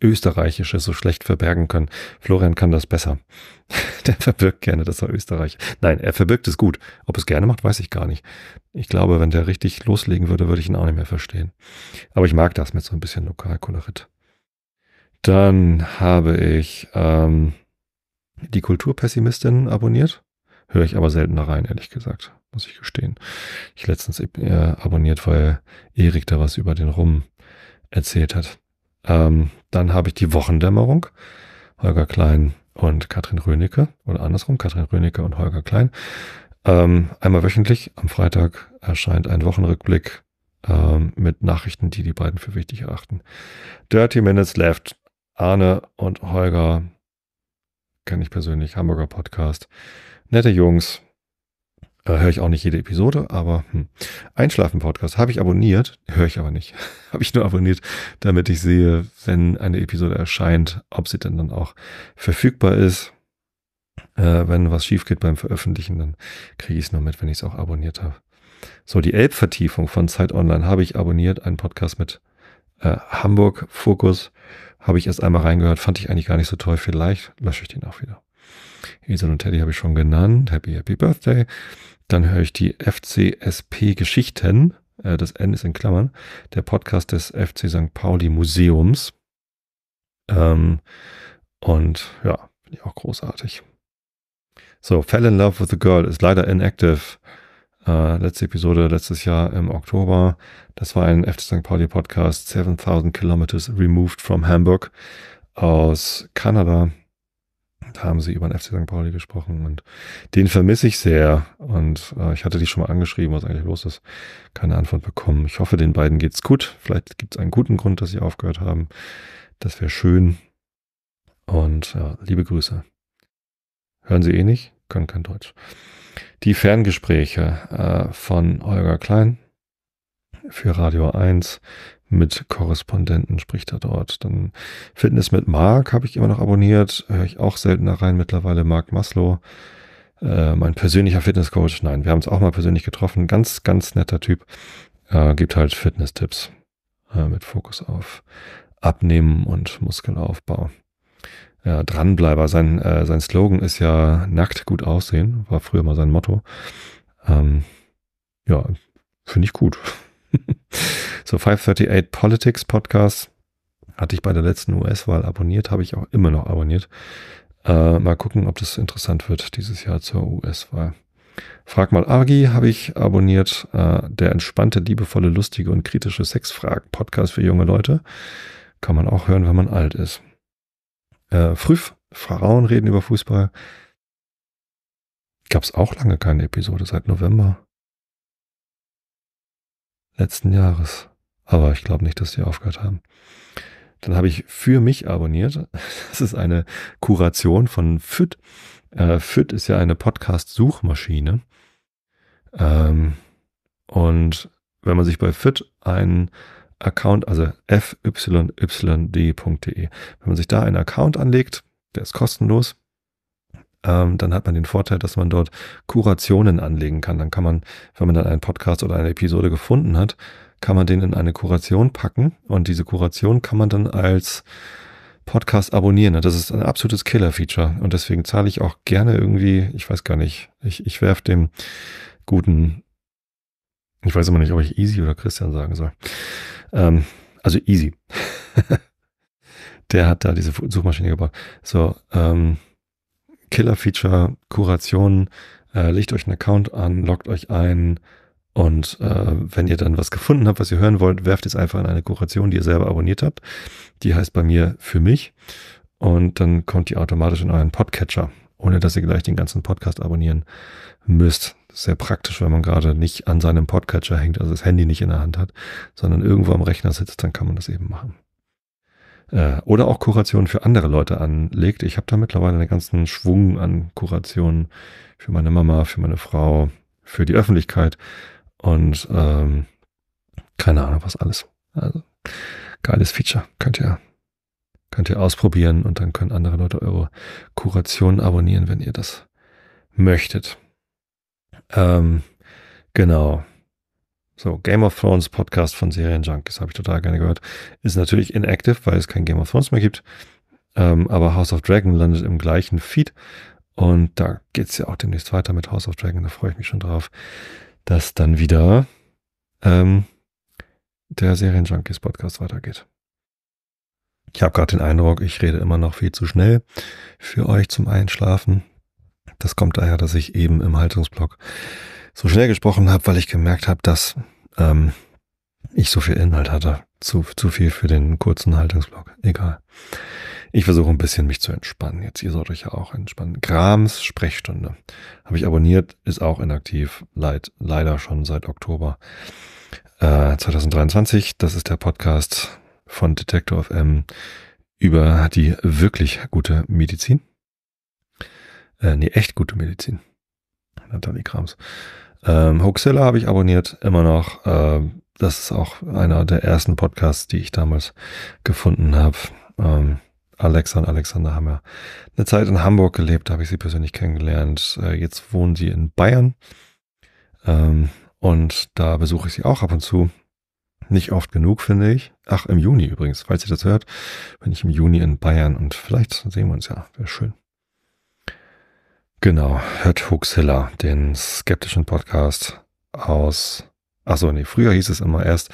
Österreichische so schlecht verbergen können. Florian kann das besser. der verbirgt gerne, dass er Österreich. Nein, er verbirgt es gut. Ob es gerne macht, weiß ich gar nicht. Ich glaube, wenn der richtig loslegen würde, würde ich ihn auch nicht mehr verstehen. Aber ich mag das mit so ein bisschen Lokalkolorit. Dann habe ich ähm, die Kulturpessimistin abonniert. Höre ich aber seltener rein, ehrlich gesagt muss ich gestehen. Ich letztens äh, abonniert, weil Erik da was über den Rum erzählt hat. Ähm, dann habe ich die Wochendämmerung. Holger Klein und Katrin Rönecke oder andersrum, Katrin Rönecke und Holger Klein. Ähm, einmal wöchentlich, am Freitag erscheint ein Wochenrückblick ähm, mit Nachrichten, die die beiden für wichtig erachten. Dirty Minutes Left, Arne und Holger, kenne ich persönlich, Hamburger Podcast. Nette Jungs, äh, höre ich auch nicht jede Episode, aber hm. Einschlafen-Podcast habe ich abonniert, höre ich aber nicht. habe ich nur abonniert, damit ich sehe, wenn eine Episode erscheint, ob sie denn dann auch verfügbar ist. Äh, wenn was schief geht beim Veröffentlichen, dann kriege ich es nur mit, wenn ich es auch abonniert habe. So, die Elbvertiefung von Zeit Online habe ich abonniert, einen Podcast mit äh, Hamburg Fokus. Habe ich erst einmal reingehört, fand ich eigentlich gar nicht so toll. Vielleicht lösche ich den auch wieder. Esel und Teddy habe ich schon genannt. Happy, happy Birthday. Dann höre ich die FCSP Geschichten, äh, das N ist in Klammern, der Podcast des FC St. Pauli Museums. Ähm, und ja, bin ich auch großartig. So, Fell in Love with a Girl ist leider inactive. Äh, letzte Episode letztes Jahr im Oktober. Das war ein FC St. Pauli Podcast, 7000 Kilometers Removed from Hamburg aus Kanada. Da haben sie über den FC St. Pauli gesprochen und den vermisse ich sehr. Und äh, ich hatte die schon mal angeschrieben, was eigentlich los ist. Keine Antwort bekommen. Ich hoffe, den beiden geht's gut. Vielleicht gibt es einen guten Grund, dass sie aufgehört haben. Das wäre schön. Und ja, liebe Grüße. Hören Sie eh nicht, können kein Deutsch. Die Ferngespräche äh, von Olga Klein für Radio 1 mit Korrespondenten spricht er dort. Dann Fitness mit Mark habe ich immer noch abonniert, höre ich auch seltener rein mittlerweile. Mark Maslow, äh, mein persönlicher Fitnesscoach. Nein, wir haben uns auch mal persönlich getroffen. Ganz, ganz netter Typ. Äh, gibt halt Fitness-Tipps äh, mit Fokus auf Abnehmen und Muskelaufbau. Ja, Dranbleiber. Sein, äh, sein Slogan ist ja nackt gut aussehen. War früher mal sein Motto. Ähm, ja, finde ich gut. So 538 Politics Podcast hatte ich bei der letzten US-Wahl abonniert, habe ich auch immer noch abonniert. Äh, mal gucken, ob das interessant wird dieses Jahr zur US-Wahl. Frag mal Argi habe ich abonniert. Äh, der entspannte, liebevolle, lustige und kritische Sexfragen-Podcast für junge Leute. Kann man auch hören, wenn man alt ist. Äh, früh Frauen reden über Fußball. Gab es auch lange keine Episode, seit November letzten Jahres. Aber ich glaube nicht, dass die aufgehört haben. Dann habe ich für mich abonniert. Das ist eine Kuration von FIT. Äh, FIT ist ja eine Podcast-Suchmaschine. Ähm, und wenn man sich bei FIT einen Account, also fyyd.de, wenn man sich da einen Account anlegt, der ist kostenlos, ähm, dann hat man den Vorteil, dass man dort Kurationen anlegen kann. Dann kann man, wenn man dann einen Podcast oder eine Episode gefunden hat, kann man den in eine Kuration packen und diese Kuration kann man dann als Podcast abonnieren. Das ist ein absolutes Killer-Feature und deswegen zahle ich auch gerne irgendwie, ich weiß gar nicht, ich, ich werfe dem guten, ich weiß immer nicht, ob ich Easy oder Christian sagen soll. Ähm, also Easy. Der hat da diese Suchmaschine gebaut. So, ähm, Killer-Feature, Kuration, äh, legt euch einen Account an, loggt euch ein, und äh, wenn ihr dann was gefunden habt, was ihr hören wollt, werft es einfach in eine Kuration, die ihr selber abonniert habt. Die heißt bei mir für mich. Und dann kommt die automatisch in euren Podcatcher, ohne dass ihr gleich den ganzen Podcast abonnieren müsst. Sehr praktisch, wenn man gerade nicht an seinem Podcatcher hängt, also das Handy nicht in der Hand hat, sondern irgendwo am Rechner sitzt, dann kann man das eben machen Äh, oder auch Kurationen für andere Leute anlegt. Ich habe da mittlerweile einen ganzen Schwung an Kurationen für meine Mama, für meine Frau, für die Öffentlichkeit, und ähm, keine Ahnung was alles. Also geiles Feature, könnt ihr könnt ihr ausprobieren und dann können andere Leute eure Kuration abonnieren, wenn ihr das möchtet. Ähm, genau. So, Game of Thrones Podcast von Serienjunkies habe ich total gerne gehört. Ist natürlich inactive, weil es kein Game of Thrones mehr gibt. Ähm, aber House of Dragon landet im gleichen Feed. Und da geht es ja auch demnächst weiter mit House of Dragon. Da freue ich mich schon drauf dass dann wieder ähm, der Serienjunkies Podcast weitergeht. Ich habe gerade den Eindruck, ich rede immer noch viel zu schnell für euch zum Einschlafen. Das kommt daher, dass ich eben im Haltungsblock so schnell gesprochen habe, weil ich gemerkt habe, dass ähm, ich so viel Inhalt hatte. Zu, zu viel für den kurzen Haltungsblock. Egal. Ich versuche ein bisschen mich zu entspannen. Jetzt, ihr sollt euch ja auch entspannen. Grams Sprechstunde. Habe ich abonniert, ist auch inaktiv. Leid, leider schon seit Oktober äh, 2023. Das ist der Podcast von Detector FM über die wirklich gute Medizin. Äh, nee, echt gute Medizin. Natalie Grams. Ähm, Hoaxilla habe ich abonniert, immer noch. Äh, das ist auch einer der ersten Podcasts, die ich damals gefunden habe. Ähm, Alexa und Alexander haben ja eine Zeit in Hamburg gelebt, da habe ich sie persönlich kennengelernt. Äh, jetzt wohnen sie in Bayern ähm, und da besuche ich sie auch ab und zu. Nicht oft genug, finde ich. Ach, im Juni übrigens, falls ihr das hört, bin ich im Juni in Bayern und vielleicht sehen wir uns ja. Wäre schön. Genau, hört Huxilla, den skeptischen Podcast aus, achso, nee, früher hieß es immer erst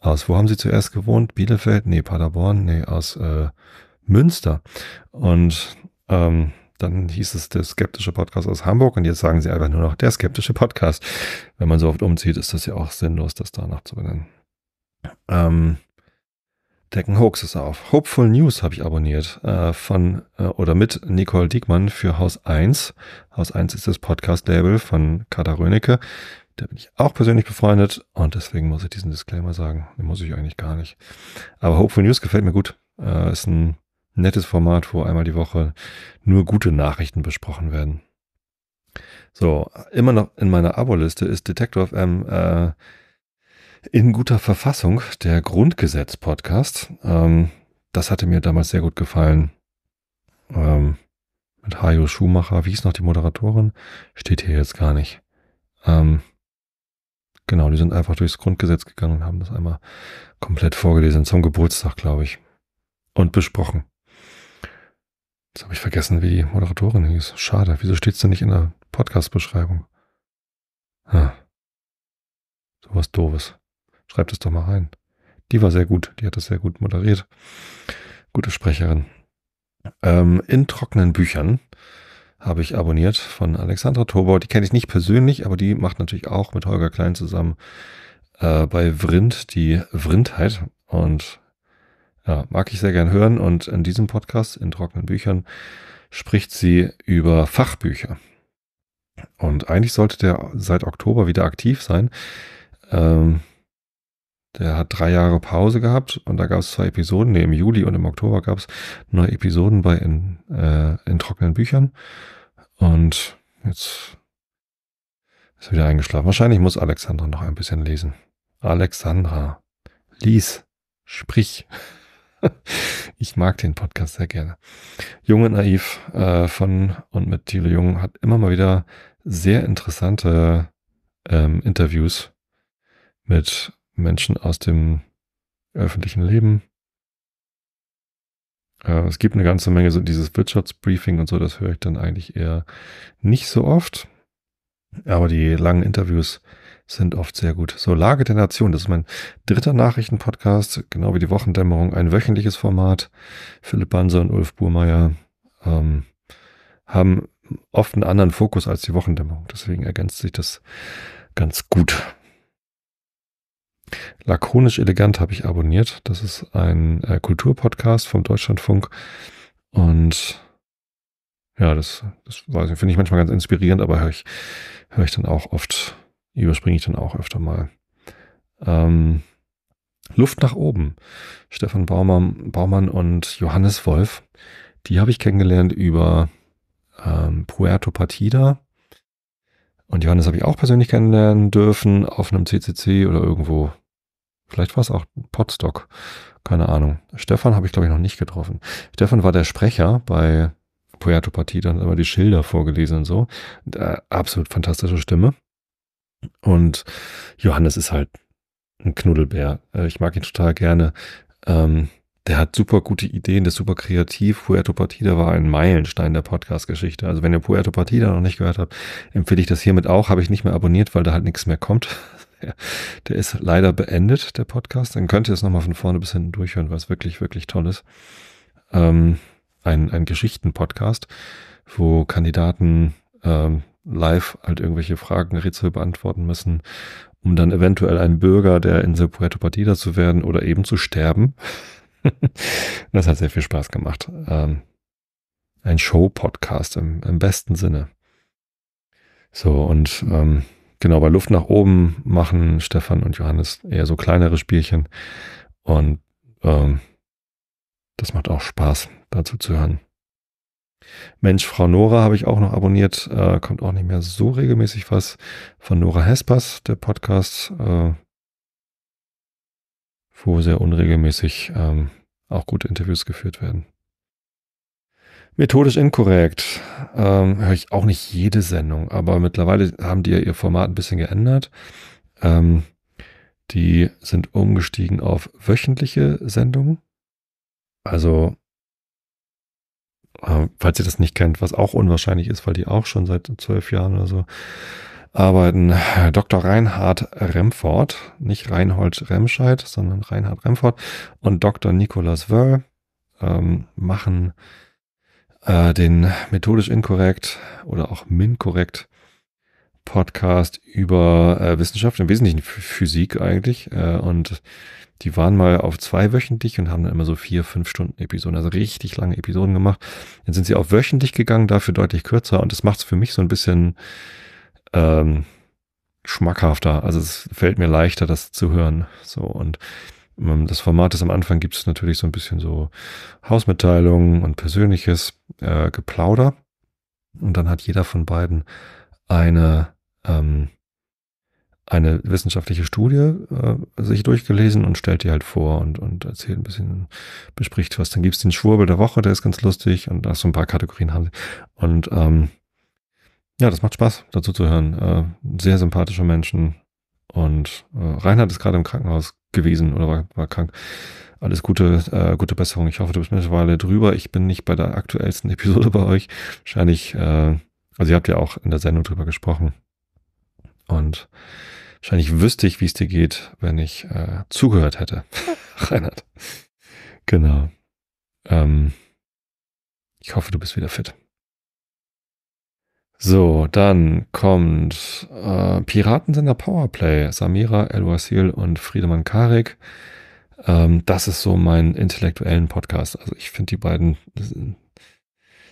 aus, wo haben sie zuerst gewohnt? Bielefeld? Nee, Paderborn? Nee, aus äh, Münster. Und ähm, dann hieß es der skeptische Podcast aus Hamburg und jetzt sagen sie einfach nur noch der skeptische Podcast. Wenn man so oft umzieht, ist das ja auch sinnlos, das danach zu benennen. Ähm, decken Hoaxes auf. Hopeful News habe ich abonniert äh, von äh, oder mit Nicole Diekmann für Haus 1. Haus 1 ist das Podcast-Label von Kata Rönecke. Da bin ich auch persönlich befreundet und deswegen muss ich diesen Disclaimer sagen. Den muss ich eigentlich gar nicht. Aber Hopeful News gefällt mir gut. Äh, ist ein nettes Format, wo einmal die Woche nur gute Nachrichten besprochen werden. So, immer noch in meiner Abo-Liste ist Detektor FM äh, in guter Verfassung, der Grundgesetz-Podcast. Ähm, das hatte mir damals sehr gut gefallen. Ähm, mit Hajo Schumacher, wie hieß noch die Moderatorin? Steht hier jetzt gar nicht. Ähm, genau, die sind einfach durchs Grundgesetz gegangen und haben das einmal komplett vorgelesen, zum Geburtstag, glaube ich. Und besprochen. Jetzt habe ich vergessen, wie die Moderatorin hieß. Schade, wieso steht es denn nicht in der Podcast-Beschreibung? Ah. Sowas Doofes. Schreibt es doch mal rein. Die war sehr gut, die hat das sehr gut moderiert. Gute Sprecherin. Ähm, in trockenen Büchern habe ich abonniert von Alexandra Tobau. Die kenne ich nicht persönlich, aber die macht natürlich auch mit Holger Klein zusammen äh, bei Vrind die Vrindheit. Und ja, mag ich sehr gern hören. Und in diesem Podcast, in trockenen Büchern, spricht sie über Fachbücher. Und eigentlich sollte der seit Oktober wieder aktiv sein. Ähm, der hat drei Jahre Pause gehabt und da gab es zwei Episoden. Nee, im Juli und im Oktober gab es neue Episoden bei in, äh, in trockenen Büchern. Und jetzt ist er wieder eingeschlafen. Wahrscheinlich muss Alexandra noch ein bisschen lesen. Alexandra, lies, sprich. ich mag den Podcast sehr gerne. Junge Naiv äh, von und mit Thiele Jung hat immer mal wieder sehr interessante ähm, Interviews mit Menschen aus dem öffentlichen Leben. Äh, es gibt eine ganze Menge so dieses Wirtschaftsbriefing und so, das höre ich dann eigentlich eher nicht so oft. Aber die langen Interviews sind oft sehr gut. So, Lage der Nation, das ist mein dritter Nachrichtenpodcast, genau wie die Wochendämmerung, ein wöchentliches Format. Philipp Banse und Ulf Burmeier ähm, haben oft einen anderen Fokus als die Wochendämmerung. Deswegen ergänzt sich das ganz gut. Lakonisch elegant habe ich abonniert. Das ist ein äh, Kulturpodcast vom Deutschlandfunk. Und ja, das, das weiß ich, finde ich manchmal ganz inspirierend, aber höre ich, höre ich dann auch oft überspringe ich dann auch öfter mal. Ähm, Luft nach oben. Stefan Baumann, Baumann und Johannes Wolf, die habe ich kennengelernt über ähm, Puerto Partida. Und Johannes habe ich auch persönlich kennenlernen dürfen auf einem CCC oder irgendwo. Vielleicht war es auch Potsdok. Keine Ahnung. Stefan habe ich, glaube ich, noch nicht getroffen. Stefan war der Sprecher bei Puerto Partida und hat immer die Schilder vorgelesen und so. Äh, absolut fantastische Stimme. Und Johannes ist halt ein Knuddelbär. Äh, ich mag ihn total gerne. Ähm, der hat super gute Ideen, der ist super kreativ. Puerto Partida war ein Meilenstein der Podcast-Geschichte. Also wenn ihr Puerto Partida noch nicht gehört habt, empfehle ich das hiermit auch. Habe ich nicht mehr abonniert, weil da halt nichts mehr kommt. Der ist leider beendet, der Podcast. Dann könnt ihr es nochmal von vorne bis hinten durchhören, weil es wirklich, wirklich toll ist. Ähm, ein ein Geschichten-Podcast, wo Kandidaten ähm, live halt irgendwelche Fragen, Rätsel beantworten müssen, um dann eventuell ein Bürger der Insel Puerto Partida zu werden oder eben zu sterben. das hat sehr viel Spaß gemacht. Ähm, ein Show-Podcast im, im, besten Sinne. So, und ähm, genau bei Luft nach oben machen Stefan und Johannes eher so kleinere Spielchen. Und ähm, das macht auch Spaß, dazu zu hören. Mensch, Frau Nora habe ich auch noch abonniert. Äh, kommt auch nicht mehr so regelmäßig was von Nora Hespers, der Podcast. Äh, wo sehr unregelmäßig ähm, auch gute Interviews geführt werden. Methodisch inkorrekt ähm, höre ich auch nicht jede Sendung, aber mittlerweile haben die ja ihr Format ein bisschen geändert. Ähm, die sind umgestiegen auf wöchentliche Sendungen. Also falls ihr das nicht kennt, was auch unwahrscheinlich ist, weil die auch schon seit zwölf Jahren oder so arbeiten. Dr. Reinhard Remford, nicht Reinhold Remscheid, sondern Reinhard Remford und Dr. Nicolas Wörl ähm, machen äh, den methodisch inkorrekt oder auch min korrekt Podcast über äh, Wissenschaft, im Wesentlichen Physik eigentlich. Äh, und die waren mal auf zwei wöchentlich und haben dann immer so vier, fünf Stunden Episoden, also richtig lange Episoden gemacht. Dann sind sie auf wöchentlich gegangen, dafür deutlich kürzer. Und das macht es für mich so ein bisschen ähm, schmackhafter. Also es fällt mir leichter, das zu hören. So und ähm, das Format ist am Anfang gibt es natürlich so ein bisschen so Hausmitteilungen und persönliches äh, Geplauder. Und dann hat jeder von beiden eine ähm, eine wissenschaftliche Studie äh, sich durchgelesen und stellt die halt vor und, und erzählt ein bisschen, bespricht was. Dann gibt es den Schwurbel der Woche, der ist ganz lustig und auch so ein paar Kategorien haben sie. Und ähm, ja, das macht Spaß, dazu zu hören. Äh, sehr sympathische Menschen. Und äh, Reinhard ist gerade im Krankenhaus gewesen oder war, war krank. Alles Gute, äh, gute Besserung. Ich hoffe, du bist mittlerweile drüber. Ich bin nicht bei der aktuellsten Episode bei euch. Wahrscheinlich, äh, also ihr habt ja auch in der Sendung drüber gesprochen und wahrscheinlich wüsste ich, wie es dir geht, wenn ich äh, zugehört hätte, Reinhard. Genau. Ähm, ich hoffe, du bist wieder fit. So, dann kommt äh, Piratensender Powerplay, Samira El-Wasil und Friedemann Karik. Ähm, das ist so mein intellektuellen Podcast. Also ich finde die beiden äh,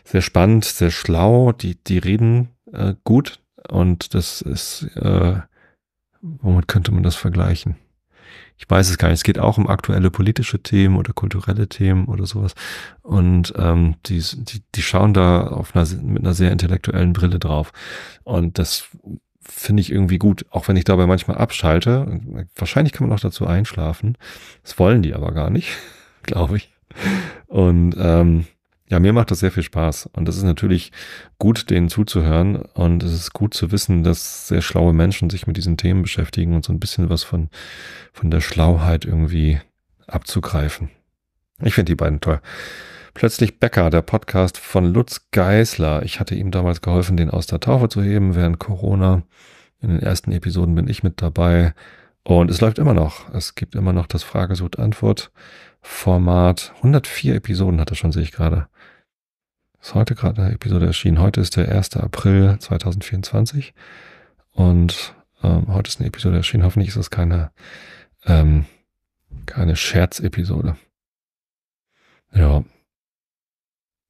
sehr spannend, sehr schlau. Die, die reden äh, gut, und das ist, äh, womit könnte man das vergleichen? Ich weiß es gar nicht. Es geht auch um aktuelle politische Themen oder kulturelle Themen oder sowas. Und ähm, die, die, die schauen da auf einer, mit einer sehr intellektuellen Brille drauf. Und das finde ich irgendwie gut, auch wenn ich dabei manchmal abschalte. Wahrscheinlich kann man auch dazu einschlafen. Das wollen die aber gar nicht, glaube ich. Und ähm, ja, mir macht das sehr viel Spaß. Und es ist natürlich gut, denen zuzuhören. Und es ist gut zu wissen, dass sehr schlaue Menschen sich mit diesen Themen beschäftigen und so ein bisschen was von, von der Schlauheit irgendwie abzugreifen. Ich finde die beiden toll. Plötzlich Becker, der Podcast von Lutz Geisler. Ich hatte ihm damals geholfen, den aus der Taufe zu heben während Corona. In den ersten Episoden bin ich mit dabei. Und es läuft immer noch. Es gibt immer noch das Frage-Sucht-Antwort-Format. 104 Episoden hat er schon, sehe ich gerade. Ist heute gerade eine Episode erschienen. Heute ist der 1. April 2024 und ähm, heute ist eine Episode erschienen. Hoffentlich ist es keine, ähm, keine Scherzepisode. Ja.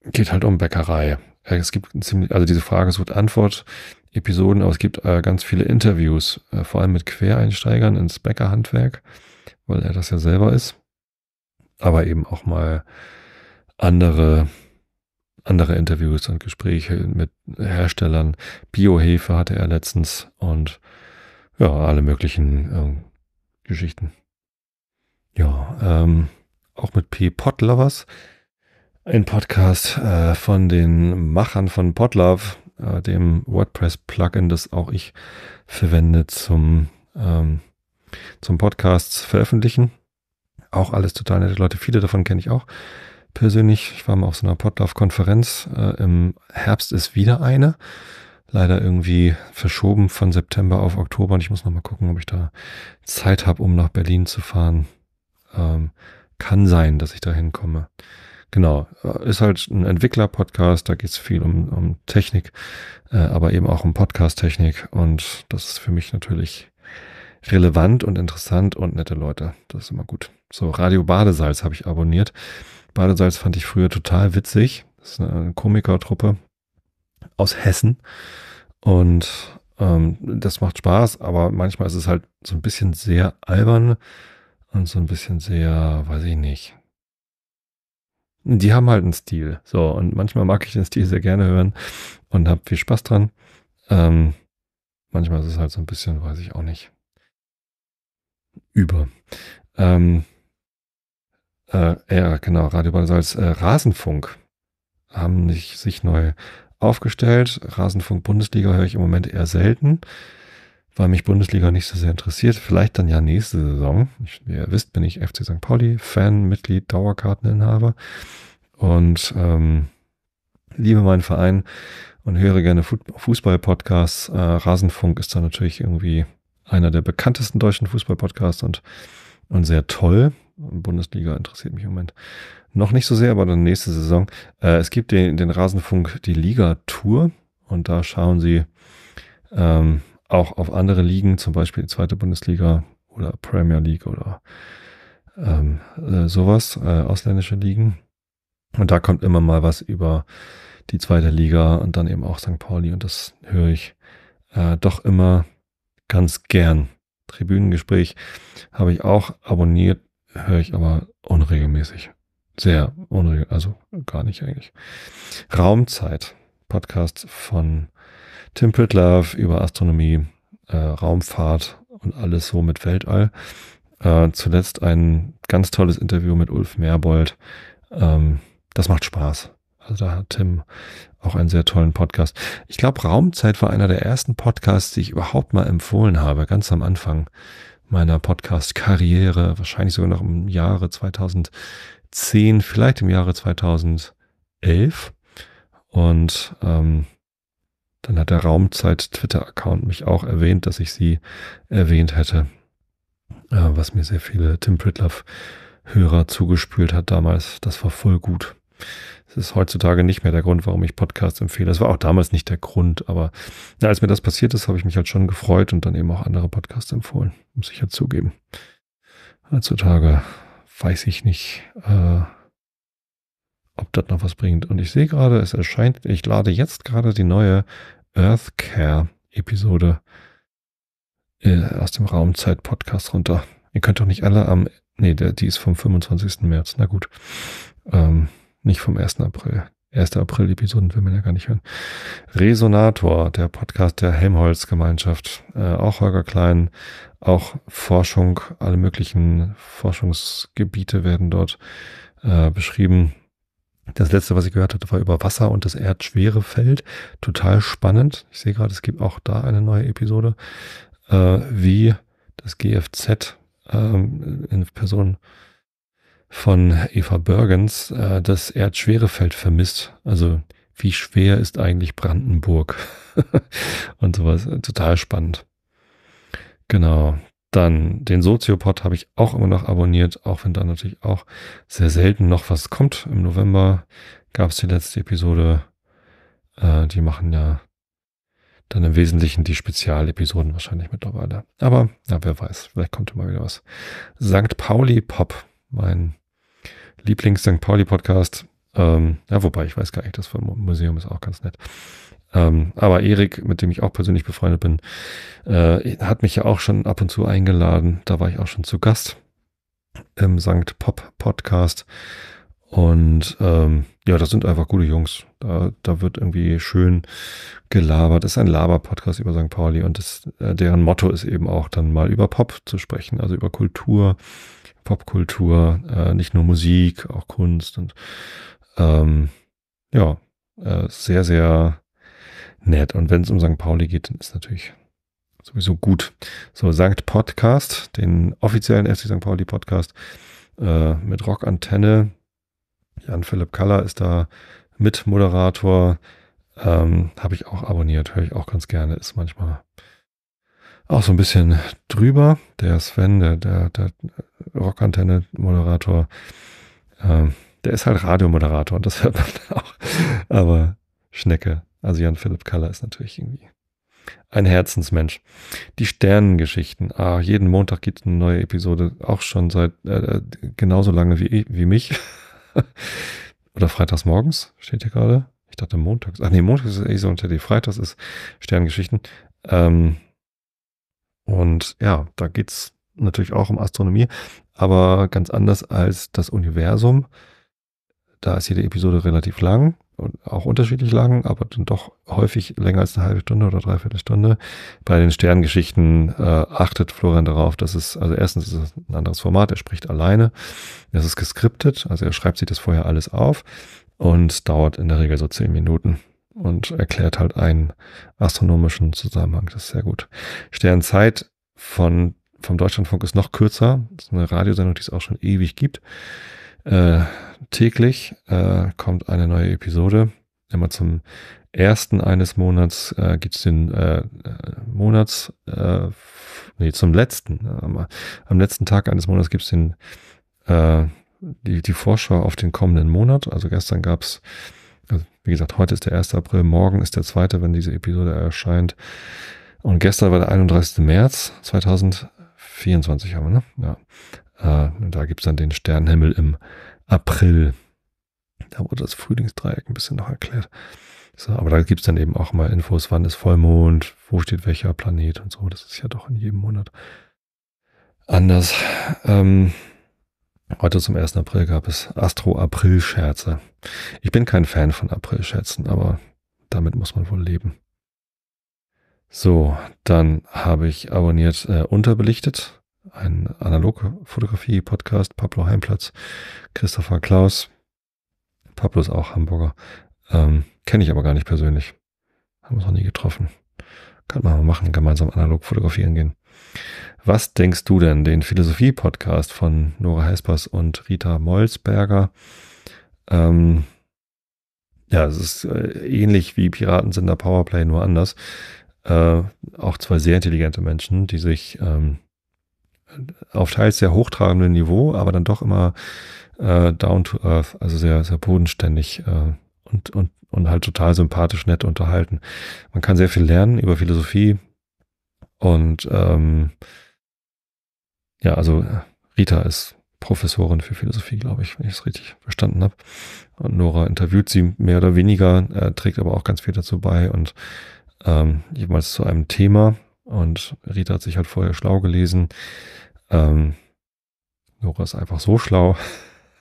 Geht halt um Bäckerei. Äh, es gibt ziemlich, also diese Frage sucht Antwort, Episoden, aber es gibt äh, ganz viele Interviews, äh, vor allem mit Quereinsteigern ins Bäckerhandwerk, weil er das ja selber ist. Aber eben auch mal andere andere Interviews und Gespräche mit Herstellern. Biohefe hatte er letztens und ja, alle möglichen äh, Geschichten. Ja, ähm, auch mit P. Potlovers, ein Podcast äh, von den Machern von Potlove, äh, dem WordPress-Plugin, das auch ich verwende zum, ähm, zum Podcasts veröffentlichen. Auch alles total nette Leute, viele davon kenne ich auch persönlich. Ich war mal auf so einer Podlove-Konferenz. Äh, Im Herbst ist wieder eine. Leider irgendwie verschoben von September auf Oktober. Und ich muss nochmal gucken, ob ich da Zeit habe, um nach Berlin zu fahren. Ähm, kann sein, dass ich da hinkomme. Genau, äh, ist halt ein Entwickler-Podcast, da geht es viel um, um Technik, äh, aber eben auch um Podcast-Technik. Und das ist für mich natürlich relevant und interessant und nette Leute. Das ist immer gut. So, Radio Badesalz habe ich abonniert. Badesalz fand ich früher total witzig. Das ist eine Komikertruppe aus Hessen. Und ähm, das macht Spaß, aber manchmal ist es halt so ein bisschen sehr albern und so ein bisschen sehr, weiß ich nicht. Die haben halt einen Stil. So, und manchmal mag ich den Stil sehr gerne hören und habe viel Spaß dran. Ähm, manchmal ist es halt so ein bisschen, weiß ich auch nicht, über. Ähm, äh, ja, genau, Radio Bad Salz, äh, Rasenfunk haben nicht, sich neu aufgestellt. Rasenfunk Bundesliga höre ich im Moment eher selten, weil mich Bundesliga nicht so sehr interessiert. Vielleicht dann ja nächste Saison. Ich, ihr wisst, bin ich FC St. Pauli, Fan, Mitglied, Dauerkarteninhaber und ähm, liebe meinen Verein und höre gerne Fußball-Podcasts. Äh, Rasenfunk ist da natürlich irgendwie einer der bekanntesten deutschen Fußball-Podcasts und, und sehr toll. Bundesliga interessiert mich im Moment noch nicht so sehr, aber dann nächste Saison. Äh, es gibt den, den Rasenfunk, die Liga-Tour und da schauen sie ähm, auch auf andere Ligen, zum Beispiel die zweite Bundesliga oder Premier League oder ähm, äh, sowas, äh, ausländische Ligen. Und da kommt immer mal was über die zweite Liga und dann eben auch St. Pauli und das höre ich äh, doch immer ganz gern. Tribünengespräch habe ich auch abonniert höre ich aber unregelmäßig. Sehr unregelmäßig, also gar nicht eigentlich. Raumzeit, Podcast von Tim Pritlove über Astronomie, äh, Raumfahrt und alles so mit Weltall. Äh, zuletzt ein ganz tolles Interview mit Ulf Merbold. Ähm, das macht Spaß. Also da hat Tim auch einen sehr tollen Podcast. Ich glaube, Raumzeit war einer der ersten Podcasts, die ich überhaupt mal empfohlen habe, ganz am Anfang meiner Podcast-Karriere, wahrscheinlich sogar noch im Jahre 2010, vielleicht im Jahre 2011. Und ähm, dann hat der Raumzeit-Twitter-Account mich auch erwähnt, dass ich sie erwähnt hätte, äh, was mir sehr viele Tim Pritloff-Hörer zugespült hat damals. Das war voll gut. Das ist heutzutage nicht mehr der Grund, warum ich Podcasts empfehle. Das war auch damals nicht der Grund, aber na, als mir das passiert ist, habe ich mich halt schon gefreut und dann eben auch andere Podcasts empfohlen, muss ich ja zugeben. Heutzutage weiß ich nicht, äh, ob das noch was bringt. Und ich sehe gerade, es erscheint, ich lade jetzt gerade die neue Earthcare-Episode äh, aus dem Raumzeit-Podcast runter. Ihr könnt doch nicht alle am, nee, der, die ist vom 25. März, na gut. Ähm, nicht vom 1. April. 1. April-Episoden will man ja gar nicht hören. Resonator, der Podcast der Helmholtz-Gemeinschaft. Äh, auch Holger Klein, auch Forschung, alle möglichen Forschungsgebiete werden dort äh, beschrieben. Das letzte, was ich gehört hatte, war über Wasser und das erdschwere Feld. Total spannend. Ich sehe gerade, es gibt auch da eine neue Episode, äh, wie das GFZ ähm, in Person von Eva Bergens äh, das Erdschwerefeld vermisst. Also wie schwer ist eigentlich Brandenburg? und sowas. Total spannend. Genau. Dann den Soziopod habe ich auch immer noch abonniert, auch wenn da natürlich auch sehr selten noch was kommt. Im November gab es die letzte Episode. Äh, die machen ja dann im Wesentlichen die Spezialepisoden wahrscheinlich mittlerweile. Aber na, wer weiß, vielleicht kommt immer wieder was. St. Pauli Pop, mein Lieblings-St. Pauli-Podcast. Ähm, ja, wobei, ich weiß gar nicht, das vom Museum ist auch ganz nett. Ähm, aber Erik, mit dem ich auch persönlich befreundet bin, äh, hat mich ja auch schon ab und zu eingeladen. Da war ich auch schon zu Gast im St. Pop Podcast. Und ähm, ja, das sind einfach gute Jungs. Da, da wird irgendwie schön gelabert. Das ist ein Laber-Podcast über St. Pauli und das, äh, deren Motto ist eben auch dann mal über Pop zu sprechen, also über Kultur, Popkultur, äh, nicht nur Musik, auch Kunst und ähm, ja, äh, sehr, sehr nett. Und wenn es um St. Pauli geht, dann ist natürlich sowieso gut. So, St. Podcast, den offiziellen FC St. Pauli Podcast äh, mit Rockantenne. Jan Philipp Kaller ist da Mitmoderator. Ähm, Habe ich auch abonniert, höre ich auch ganz gerne. Ist manchmal auch so ein bisschen drüber. Der Sven, der, der, der Rockantenne-Moderator. Ähm, der ist halt Radiomoderator und das hört man auch. Aber Schnecke, also Jan Philipp Kaller ist natürlich irgendwie ein Herzensmensch. Die Sternengeschichten. Ah, jeden Montag gibt es eine neue Episode, auch schon seit äh, äh genauso lange wie, wie mich. Oder freitags morgens, steht hier gerade. Ich dachte montags. Ach nee, montags ist eh so unter die Freitags ist Sternengeschichten. Ähm, und ja, da geht's natürlich auch um Astronomie, aber ganz anders als das Universum. Da ist jede Episode relativ lang und auch unterschiedlich lang, aber dann doch häufig länger als eine halbe Stunde oder dreiviertel Stunde. Bei den Sterngeschichten äh, achtet Florian darauf, dass es, also erstens ist es ein anderes Format, er spricht alleine, es ist geskriptet, also er schreibt sich das vorher alles auf und dauert in der Regel so zehn Minuten und erklärt halt einen astronomischen Zusammenhang. Das ist sehr gut. Sternzeit von vom Deutschlandfunk ist noch kürzer. Das ist eine Radiosendung, die es auch schon ewig gibt. Äh, täglich äh, kommt eine neue Episode. Immer zum ersten eines Monats äh, gibt den äh, Monats, äh, nee, zum letzten. Am, am letzten Tag eines Monats gibt's den, äh, die, die Vorschau auf den kommenden Monat. Also gestern gab's also wie gesagt, heute ist der 1. April, morgen ist der 2., wenn diese Episode erscheint. Und gestern war der 31. März 2000. 24 haben wir, ne? Ja. Äh, da gibt es dann den Sternenhimmel im April. Da wurde das Frühlingsdreieck ein bisschen noch erklärt. So, aber da gibt es dann eben auch mal Infos, wann ist Vollmond, wo steht welcher Planet und so. Das ist ja doch in jedem Monat anders. Ähm, heute zum 1. April gab es Astro-April-Scherze. Ich bin kein Fan von April-Scherzen, aber damit muss man wohl leben. So, dann habe ich abonniert äh, Unterbelichtet, ein Analogfotografie-Podcast, Pablo Heimplatz, Christopher Klaus. Pablo ist auch Hamburger. Ähm, Kenne ich aber gar nicht persönlich. Haben uns noch nie getroffen. Kann man mal machen, gemeinsam analog fotografieren gehen. Was denkst du denn? Den Philosophie-Podcast von Nora Hespers und Rita Molsberger. Ähm, ja, es ist äh, ähnlich wie Piraten sind der Powerplay, nur anders. Äh, auch zwei sehr intelligente Menschen, die sich ähm, auf teils sehr hochtragendem Niveau, aber dann doch immer äh, down to earth, also sehr, sehr bodenständig äh, und, und, und halt total sympathisch nett unterhalten. Man kann sehr viel lernen über Philosophie und ähm, ja, also äh, Rita ist Professorin für Philosophie, glaube ich, wenn ich es richtig verstanden habe. Und Nora interviewt sie mehr oder weniger, äh, trägt aber auch ganz viel dazu bei und ähm, jemals zu einem Thema. Und Rita hat sich halt vorher schlau gelesen. Ähm, Nora ist einfach so schlau.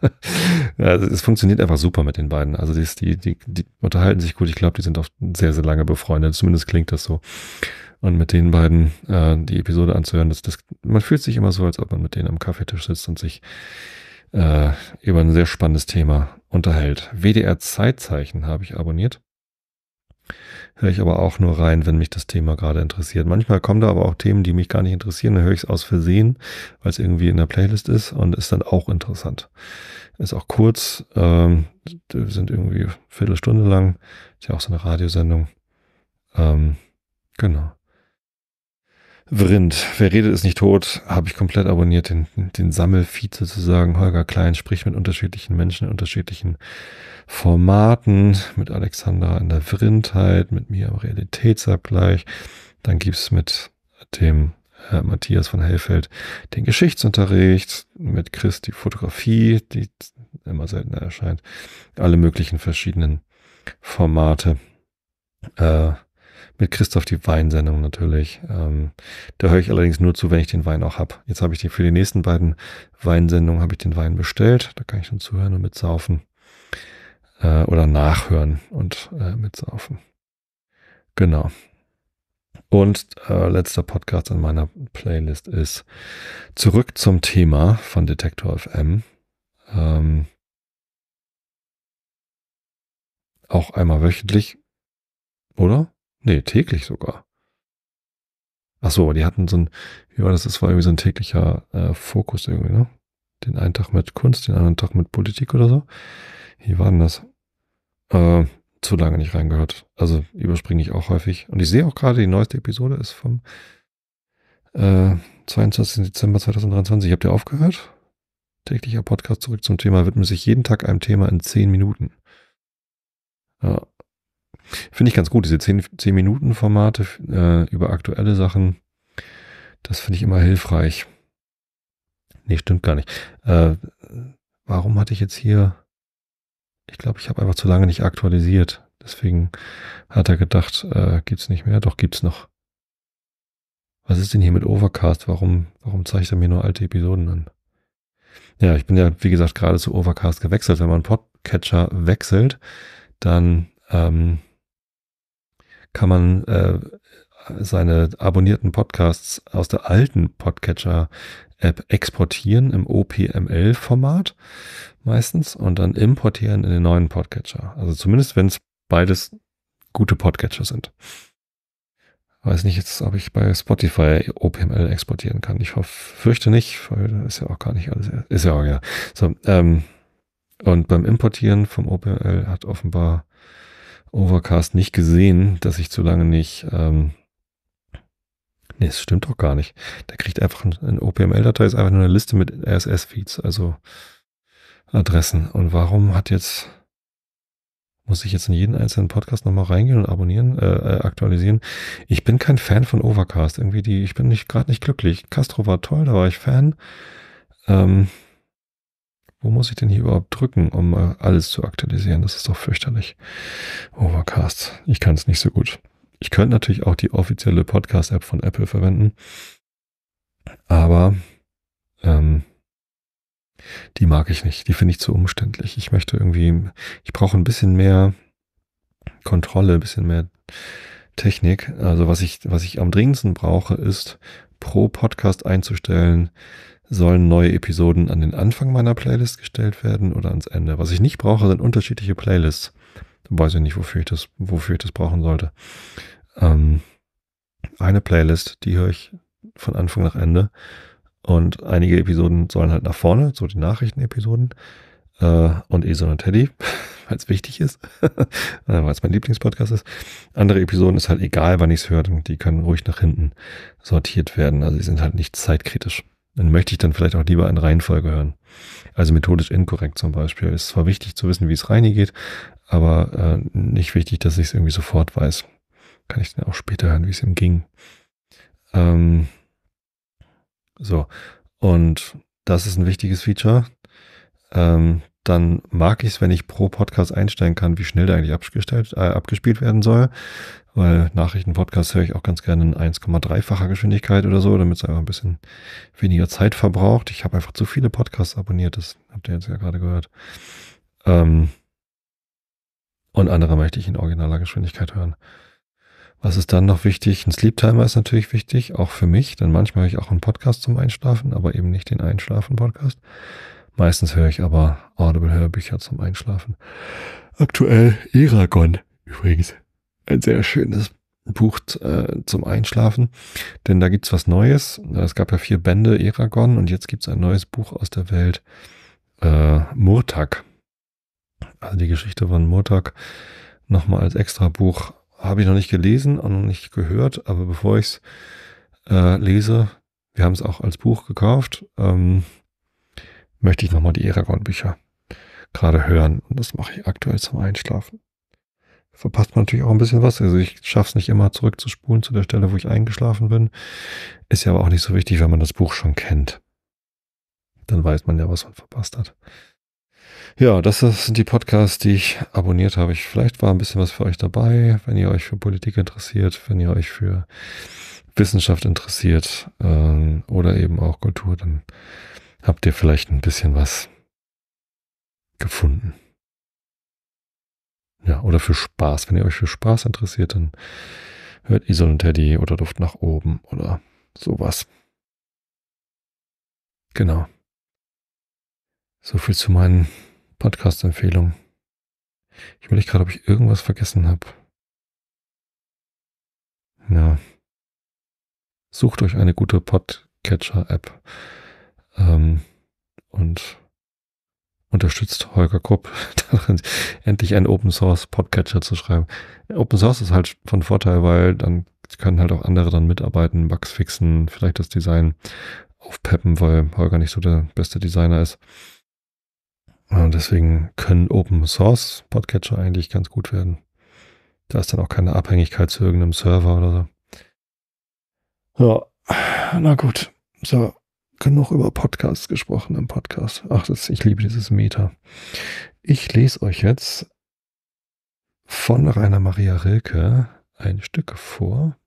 also es funktioniert einfach super mit den beiden. Also die, die, die, die unterhalten sich gut. Ich glaube, die sind auch sehr, sehr lange befreundet. Zumindest klingt das so. Und mit den beiden äh, die Episode anzuhören, das, das, man fühlt sich immer so, als ob man mit denen am Kaffeetisch sitzt und sich äh, über ein sehr spannendes Thema unterhält. WDR Zeitzeichen habe ich abonniert höre ich aber auch nur rein, wenn mich das Thema gerade interessiert. Manchmal kommen da aber auch Themen, die mich gar nicht interessieren, dann höre ich es aus Versehen, weil es irgendwie in der Playlist ist und ist dann auch interessant. Ist auch kurz, ähm, sind irgendwie Viertelstunde lang, ist ja auch so eine Radiosendung. Ähm, genau. Vrind, wer redet ist nicht tot, habe ich komplett abonniert, den, den Sammelfeed sozusagen. Holger Klein spricht mit unterschiedlichen Menschen in unterschiedlichen Formaten, mit Alexandra in der Vrindheit, mit mir im Realitätsabgleich. Dann gibt es mit dem äh, Matthias von Hellfeld den Geschichtsunterricht, mit Chris die Fotografie, die immer seltener erscheint, alle möglichen verschiedenen Formate. Äh, mit Christoph die Weinsendung natürlich. Ähm, da höre ich allerdings nur zu, wenn ich den Wein auch habe. Jetzt habe ich den für die nächsten beiden Weinsendungen habe ich den Wein bestellt. Da kann ich dann zuhören und mitsaufen. Äh, oder nachhören und äh, mitsaufen. Genau. Und äh, letzter Podcast in meiner Playlist ist Zurück zum Thema von Detektor FM. Ähm, auch einmal wöchentlich, oder? Nee, täglich sogar. Ach so, die hatten so ein, wie war das? Das war irgendwie so ein täglicher äh, Fokus irgendwie, ne? Den einen Tag mit Kunst, den anderen Tag mit Politik oder so. Wie war denn das? Äh, zu lange nicht reingehört. Also überspringe ich auch häufig. Und ich sehe auch gerade, die neueste Episode ist vom äh, 22. Dezember 2023. Habt ihr aufgehört? Täglicher Podcast zurück zum Thema widmet sich jeden Tag einem Thema in 10 Minuten. Ja, Finde ich ganz gut, diese 10-Minuten-Formate äh, über aktuelle Sachen. Das finde ich immer hilfreich. Nee, stimmt gar nicht. Äh, warum hatte ich jetzt hier... Ich glaube, ich habe einfach zu lange nicht aktualisiert. Deswegen hat er gedacht, äh, gibt's nicht mehr. Doch, gibt's noch. Was ist denn hier mit Overcast? Warum, warum zeigt er mir nur alte Episoden an? Ja, ich bin ja, wie gesagt, gerade zu Overcast gewechselt. Wenn man Podcatcher wechselt, dann ähm, kann man äh, seine abonnierten Podcasts aus der alten Podcatcher-App exportieren im OPML-Format meistens und dann importieren in den neuen Podcatcher. Also zumindest, wenn es beides gute Podcatcher sind. Weiß nicht jetzt, ob ich bei Spotify OPML exportieren kann. Ich fürchte nicht, weil da ist ja auch gar nicht alles. Ist ja auch ja. So, ähm, und beim Importieren vom OPML hat offenbar Overcast nicht gesehen, dass ich zu lange nicht. Ähm, nee, es stimmt doch gar nicht. Der kriegt einfach ein OPML-Datei, ist einfach nur eine Liste mit RSS-Feeds, also Adressen. Und warum hat jetzt. Muss ich jetzt in jeden einzelnen Podcast nochmal reingehen und abonnieren, äh, äh, aktualisieren? Ich bin kein Fan von Overcast. Irgendwie die, ich bin nicht gerade nicht glücklich. Castro war toll, da war ich Fan. Ähm, wo muss ich denn hier überhaupt drücken, um äh, alles zu aktualisieren? Das ist doch fürchterlich. Overcast. Ich kann es nicht so gut. Ich könnte natürlich auch die offizielle Podcast-App von Apple verwenden. Aber ähm, die mag ich nicht. Die finde ich zu umständlich. Ich möchte irgendwie, ich brauche ein bisschen mehr Kontrolle, ein bisschen mehr Technik. Also was ich, was ich am dringendsten brauche, ist pro Podcast einzustellen, sollen neue Episoden an den Anfang meiner Playlist gestellt werden oder ans Ende. Was ich nicht brauche, sind unterschiedliche Playlists. Da Weiß ich nicht, wofür ich das, wofür ich das brauchen sollte. Ähm, eine Playlist, die höre ich von Anfang nach Ende. Und einige Episoden sollen halt nach vorne, so die Nachrichtenepisoden. Äh, und Esel und Teddy, weil es wichtig ist, äh, weil es mein Lieblingspodcast ist. Andere Episoden ist halt egal, wann ich es höre, die können ruhig nach hinten sortiert werden. Also die sind halt nicht zeitkritisch dann möchte ich dann vielleicht auch lieber in Reihenfolge hören. Also methodisch inkorrekt zum Beispiel. Ist zwar wichtig zu wissen, wie es reingeht, aber äh, nicht wichtig, dass ich es irgendwie sofort weiß. Kann ich dann auch später hören, wie es ihm ging. Ähm, so. Und das ist ein wichtiges Feature. Ähm, dann mag ich es, wenn ich pro Podcast einstellen kann, wie schnell der eigentlich abgestellt, äh, abgespielt werden soll. Weil Nachrichtenpodcasts höre ich auch ganz gerne in 1,3-facher Geschwindigkeit oder so, damit es einfach ein bisschen weniger Zeit verbraucht. Ich habe einfach zu viele Podcasts abonniert, das habt ihr jetzt ja gerade gehört. Ähm und andere möchte ich in originaler Geschwindigkeit hören. Was ist dann noch wichtig? Ein Sleep Timer ist natürlich wichtig, auch für mich, denn manchmal höre ich auch einen Podcast zum Einschlafen, aber eben nicht den Einschlafen-Podcast. Meistens höre ich aber Audible-Hörbücher zum Einschlafen. Aktuell Eragon übrigens. Ein sehr schönes Buch äh, zum Einschlafen, denn da gibt es was Neues. Äh, es gab ja vier Bände Eragon und jetzt gibt es ein neues Buch aus der Welt äh, Murtag. Also die Geschichte von Murtag nochmal als extra Buch habe ich noch nicht gelesen und noch nicht gehört, aber bevor ich's äh, lese, wir haben es auch als Buch gekauft. Ähm, möchte ich nochmal die Eragon-Bücher gerade hören. Und das mache ich aktuell zum Einschlafen. Verpasst man natürlich auch ein bisschen was. Also ich schaffe es nicht immer zurückzuspulen zu der Stelle, wo ich eingeschlafen bin. Ist ja aber auch nicht so wichtig, wenn man das Buch schon kennt. Dann weiß man ja, was man verpasst hat. Ja, das sind die Podcasts, die ich abonniert habe. Ich, vielleicht war ein bisschen was für euch dabei, wenn ihr euch für Politik interessiert, wenn ihr euch für Wissenschaft interessiert ähm, oder eben auch Kultur, dann habt ihr vielleicht ein bisschen was gefunden. Ja, oder für Spaß. Wenn ihr euch für Spaß interessiert, dann hört Isol und Teddy oder Duft nach oben oder sowas. Genau. So viel zu meinen Podcast-Empfehlungen. Ich überlege gerade, ob ich irgendwas vergessen habe. Ja. Sucht euch eine gute Podcatcher-App. Ähm, und unterstützt Holger Krupp darin, endlich einen Open Source Podcatcher zu schreiben. Open Source ist halt von Vorteil, weil dann können halt auch andere dann mitarbeiten, Bugs fixen, vielleicht das Design aufpeppen, weil Holger nicht so der beste Designer ist. Und deswegen können Open Source Podcatcher eigentlich ganz gut werden. Da ist dann auch keine Abhängigkeit zu irgendeinem Server oder so. Ja, na gut. So, genug über Podcasts gesprochen im Podcast. Ach, das, ich liebe dieses Meter. Ich lese euch jetzt von Rainer Maria Rilke ein Stück vor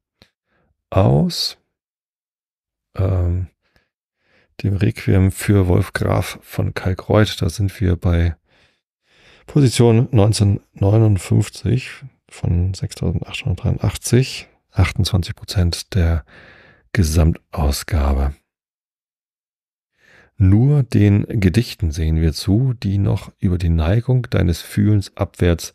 aus ähm, dem Requiem für Wolf Graf von Kai Kreuth. Da sind wir bei Position 1959 von 6883, 28 Prozent der Gesamtausgabe. Nur den Gedichten sehen wir zu, die noch über die Neigung deines Fühlens abwärts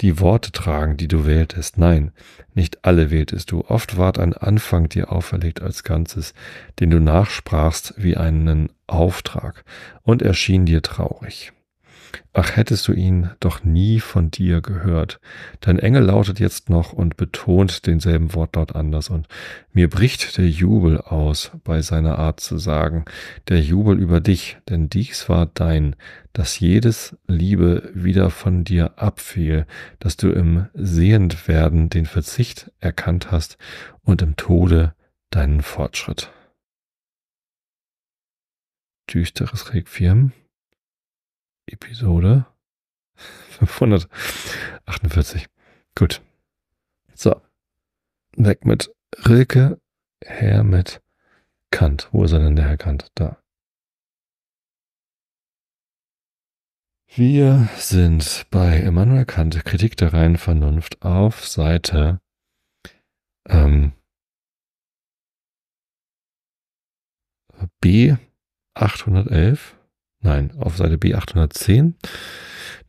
die Worte tragen, die du wähltest. Nein, nicht alle wähltest du. Oft ward ein Anfang dir auferlegt als Ganzes, den du nachsprachst wie einen Auftrag und erschien dir traurig. Ach, hättest du ihn doch nie von dir gehört. Dein Engel lautet jetzt noch und betont denselben Wortlaut anders. Und mir bricht der Jubel aus, bei seiner Art zu sagen, der Jubel über dich, denn dies war dein, dass jedes Liebe wieder von dir abfiel, dass du im Sehendwerden den Verzicht erkannt hast und im Tode deinen Fortschritt. Düsteres Requiem Episode 548. Gut. So. Weg mit Rilke, her mit Kant. Wo ist er denn, der Herr Kant? Da. Wir sind bei Immanuel Kant, Kritik der reinen Vernunft, auf Seite ähm, B 811 nein, auf Seite B810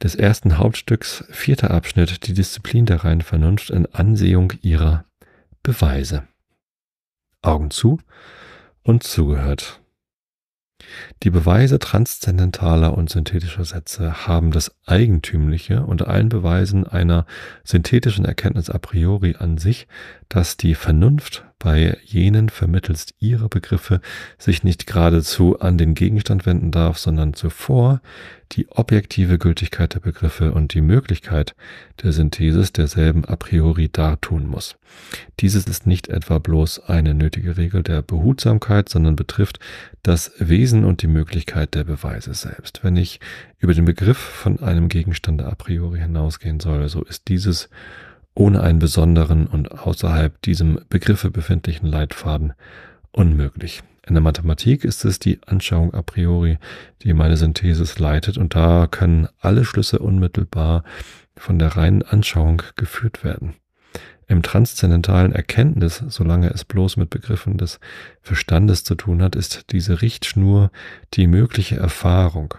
des ersten Hauptstücks, vierter Abschnitt, die Disziplin der reinen Vernunft in Ansehung ihrer Beweise. Augen zu und zugehört. Die Beweise transzendentaler und synthetischer Sätze haben das Eigentümliche unter allen Beweisen einer synthetischen Erkenntnis a priori an sich, dass die Vernunft bei jenen vermittelst ihrer Begriffe sich nicht geradezu an den Gegenstand wenden darf, sondern zuvor die objektive Gültigkeit der Begriffe und die Möglichkeit der Synthesis derselben a priori dartun muss. Dieses ist nicht etwa bloß eine nötige Regel der Behutsamkeit, sondern betrifft das Wesen und die Möglichkeit der Beweise selbst. Wenn ich über den Begriff von einem Gegenstand a priori hinausgehen soll, so ist dieses ohne einen besonderen und außerhalb diesem Begriffe befindlichen Leitfaden unmöglich. In der Mathematik ist es die Anschauung a priori, die meine Synthesis leitet und da können alle Schlüsse unmittelbar von der reinen Anschauung geführt werden. Im transzendentalen Erkenntnis, solange es bloß mit Begriffen des Verstandes zu tun hat, ist diese Richtschnur die mögliche Erfahrung.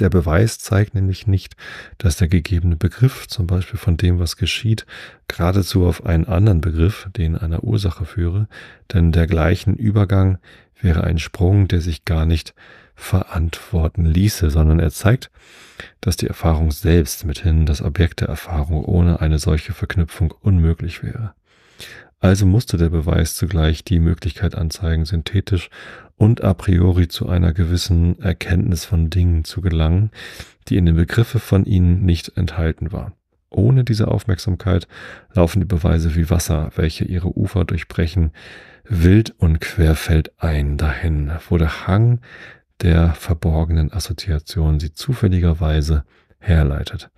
Der Beweis zeigt nämlich nicht, dass der gegebene Begriff zum Beispiel von dem, was geschieht, geradezu auf einen anderen Begriff, den einer Ursache führe, denn dergleichen Übergang wäre ein Sprung, der sich gar nicht verantworten ließe, sondern er zeigt, dass die Erfahrung selbst mithin das Objekt der Erfahrung ohne eine solche Verknüpfung unmöglich wäre. Also musste der Beweis zugleich die Möglichkeit anzeigen, synthetisch und a priori zu einer gewissen Erkenntnis von Dingen zu gelangen, die in den Begriffe von ihnen nicht enthalten war. Ohne diese Aufmerksamkeit laufen die Beweise wie Wasser, welche ihre Ufer durchbrechen, wild und ein dahin, wo der Hang der verborgenen Assoziation sie zufälligerweise herleitet.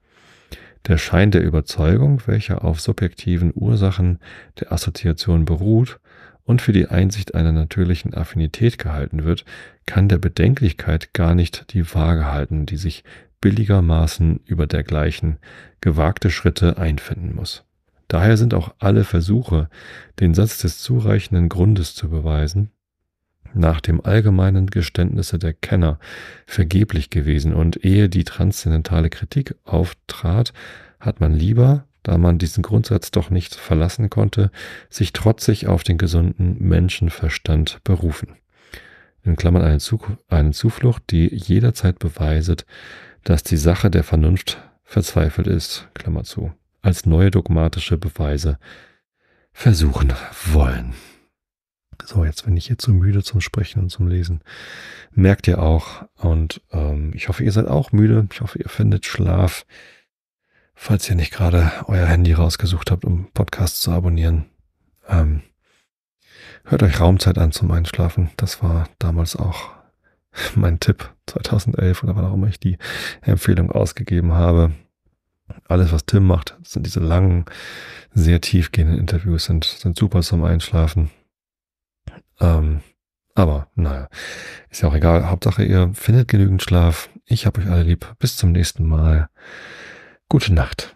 Der Schein der Überzeugung, welcher auf subjektiven Ursachen der Assoziation beruht und für die Einsicht einer natürlichen Affinität gehalten wird, kann der Bedenklichkeit gar nicht die Waage halten, die sich billigermaßen über dergleichen gewagte Schritte einfinden muss. Daher sind auch alle Versuche, den Satz des zureichenden Grundes zu beweisen, nach dem allgemeinen Geständnisse der Kenner vergeblich gewesen und ehe die transzendentale Kritik auftrat, hat man lieber, da man diesen Grundsatz doch nicht verlassen konnte, sich trotzig auf den gesunden Menschenverstand berufen. In Klammern eine, Zug eine Zuflucht, die jederzeit beweiset, dass die Sache der Vernunft verzweifelt ist, Klammer zu, als neue dogmatische Beweise versuchen wollen. So, jetzt bin ich hier zu müde zum Sprechen und zum Lesen. Merkt ihr auch. Und ähm, ich hoffe, ihr seid auch müde. Ich hoffe, ihr findet Schlaf. Falls ihr nicht gerade euer Handy rausgesucht habt, um Podcasts zu abonnieren. Ähm, hört euch Raumzeit an zum Einschlafen. Das war damals auch mein Tipp 2011 oder wann auch immer ich die Empfehlung ausgegeben habe. Alles, was Tim macht, sind diese langen, sehr tiefgehenden Interviews, sind, sind super zum Einschlafen. Ähm, aber naja, ist ja auch egal. Hauptsache, ihr findet genügend Schlaf. Ich habe euch alle lieb. Bis zum nächsten Mal. Gute Nacht.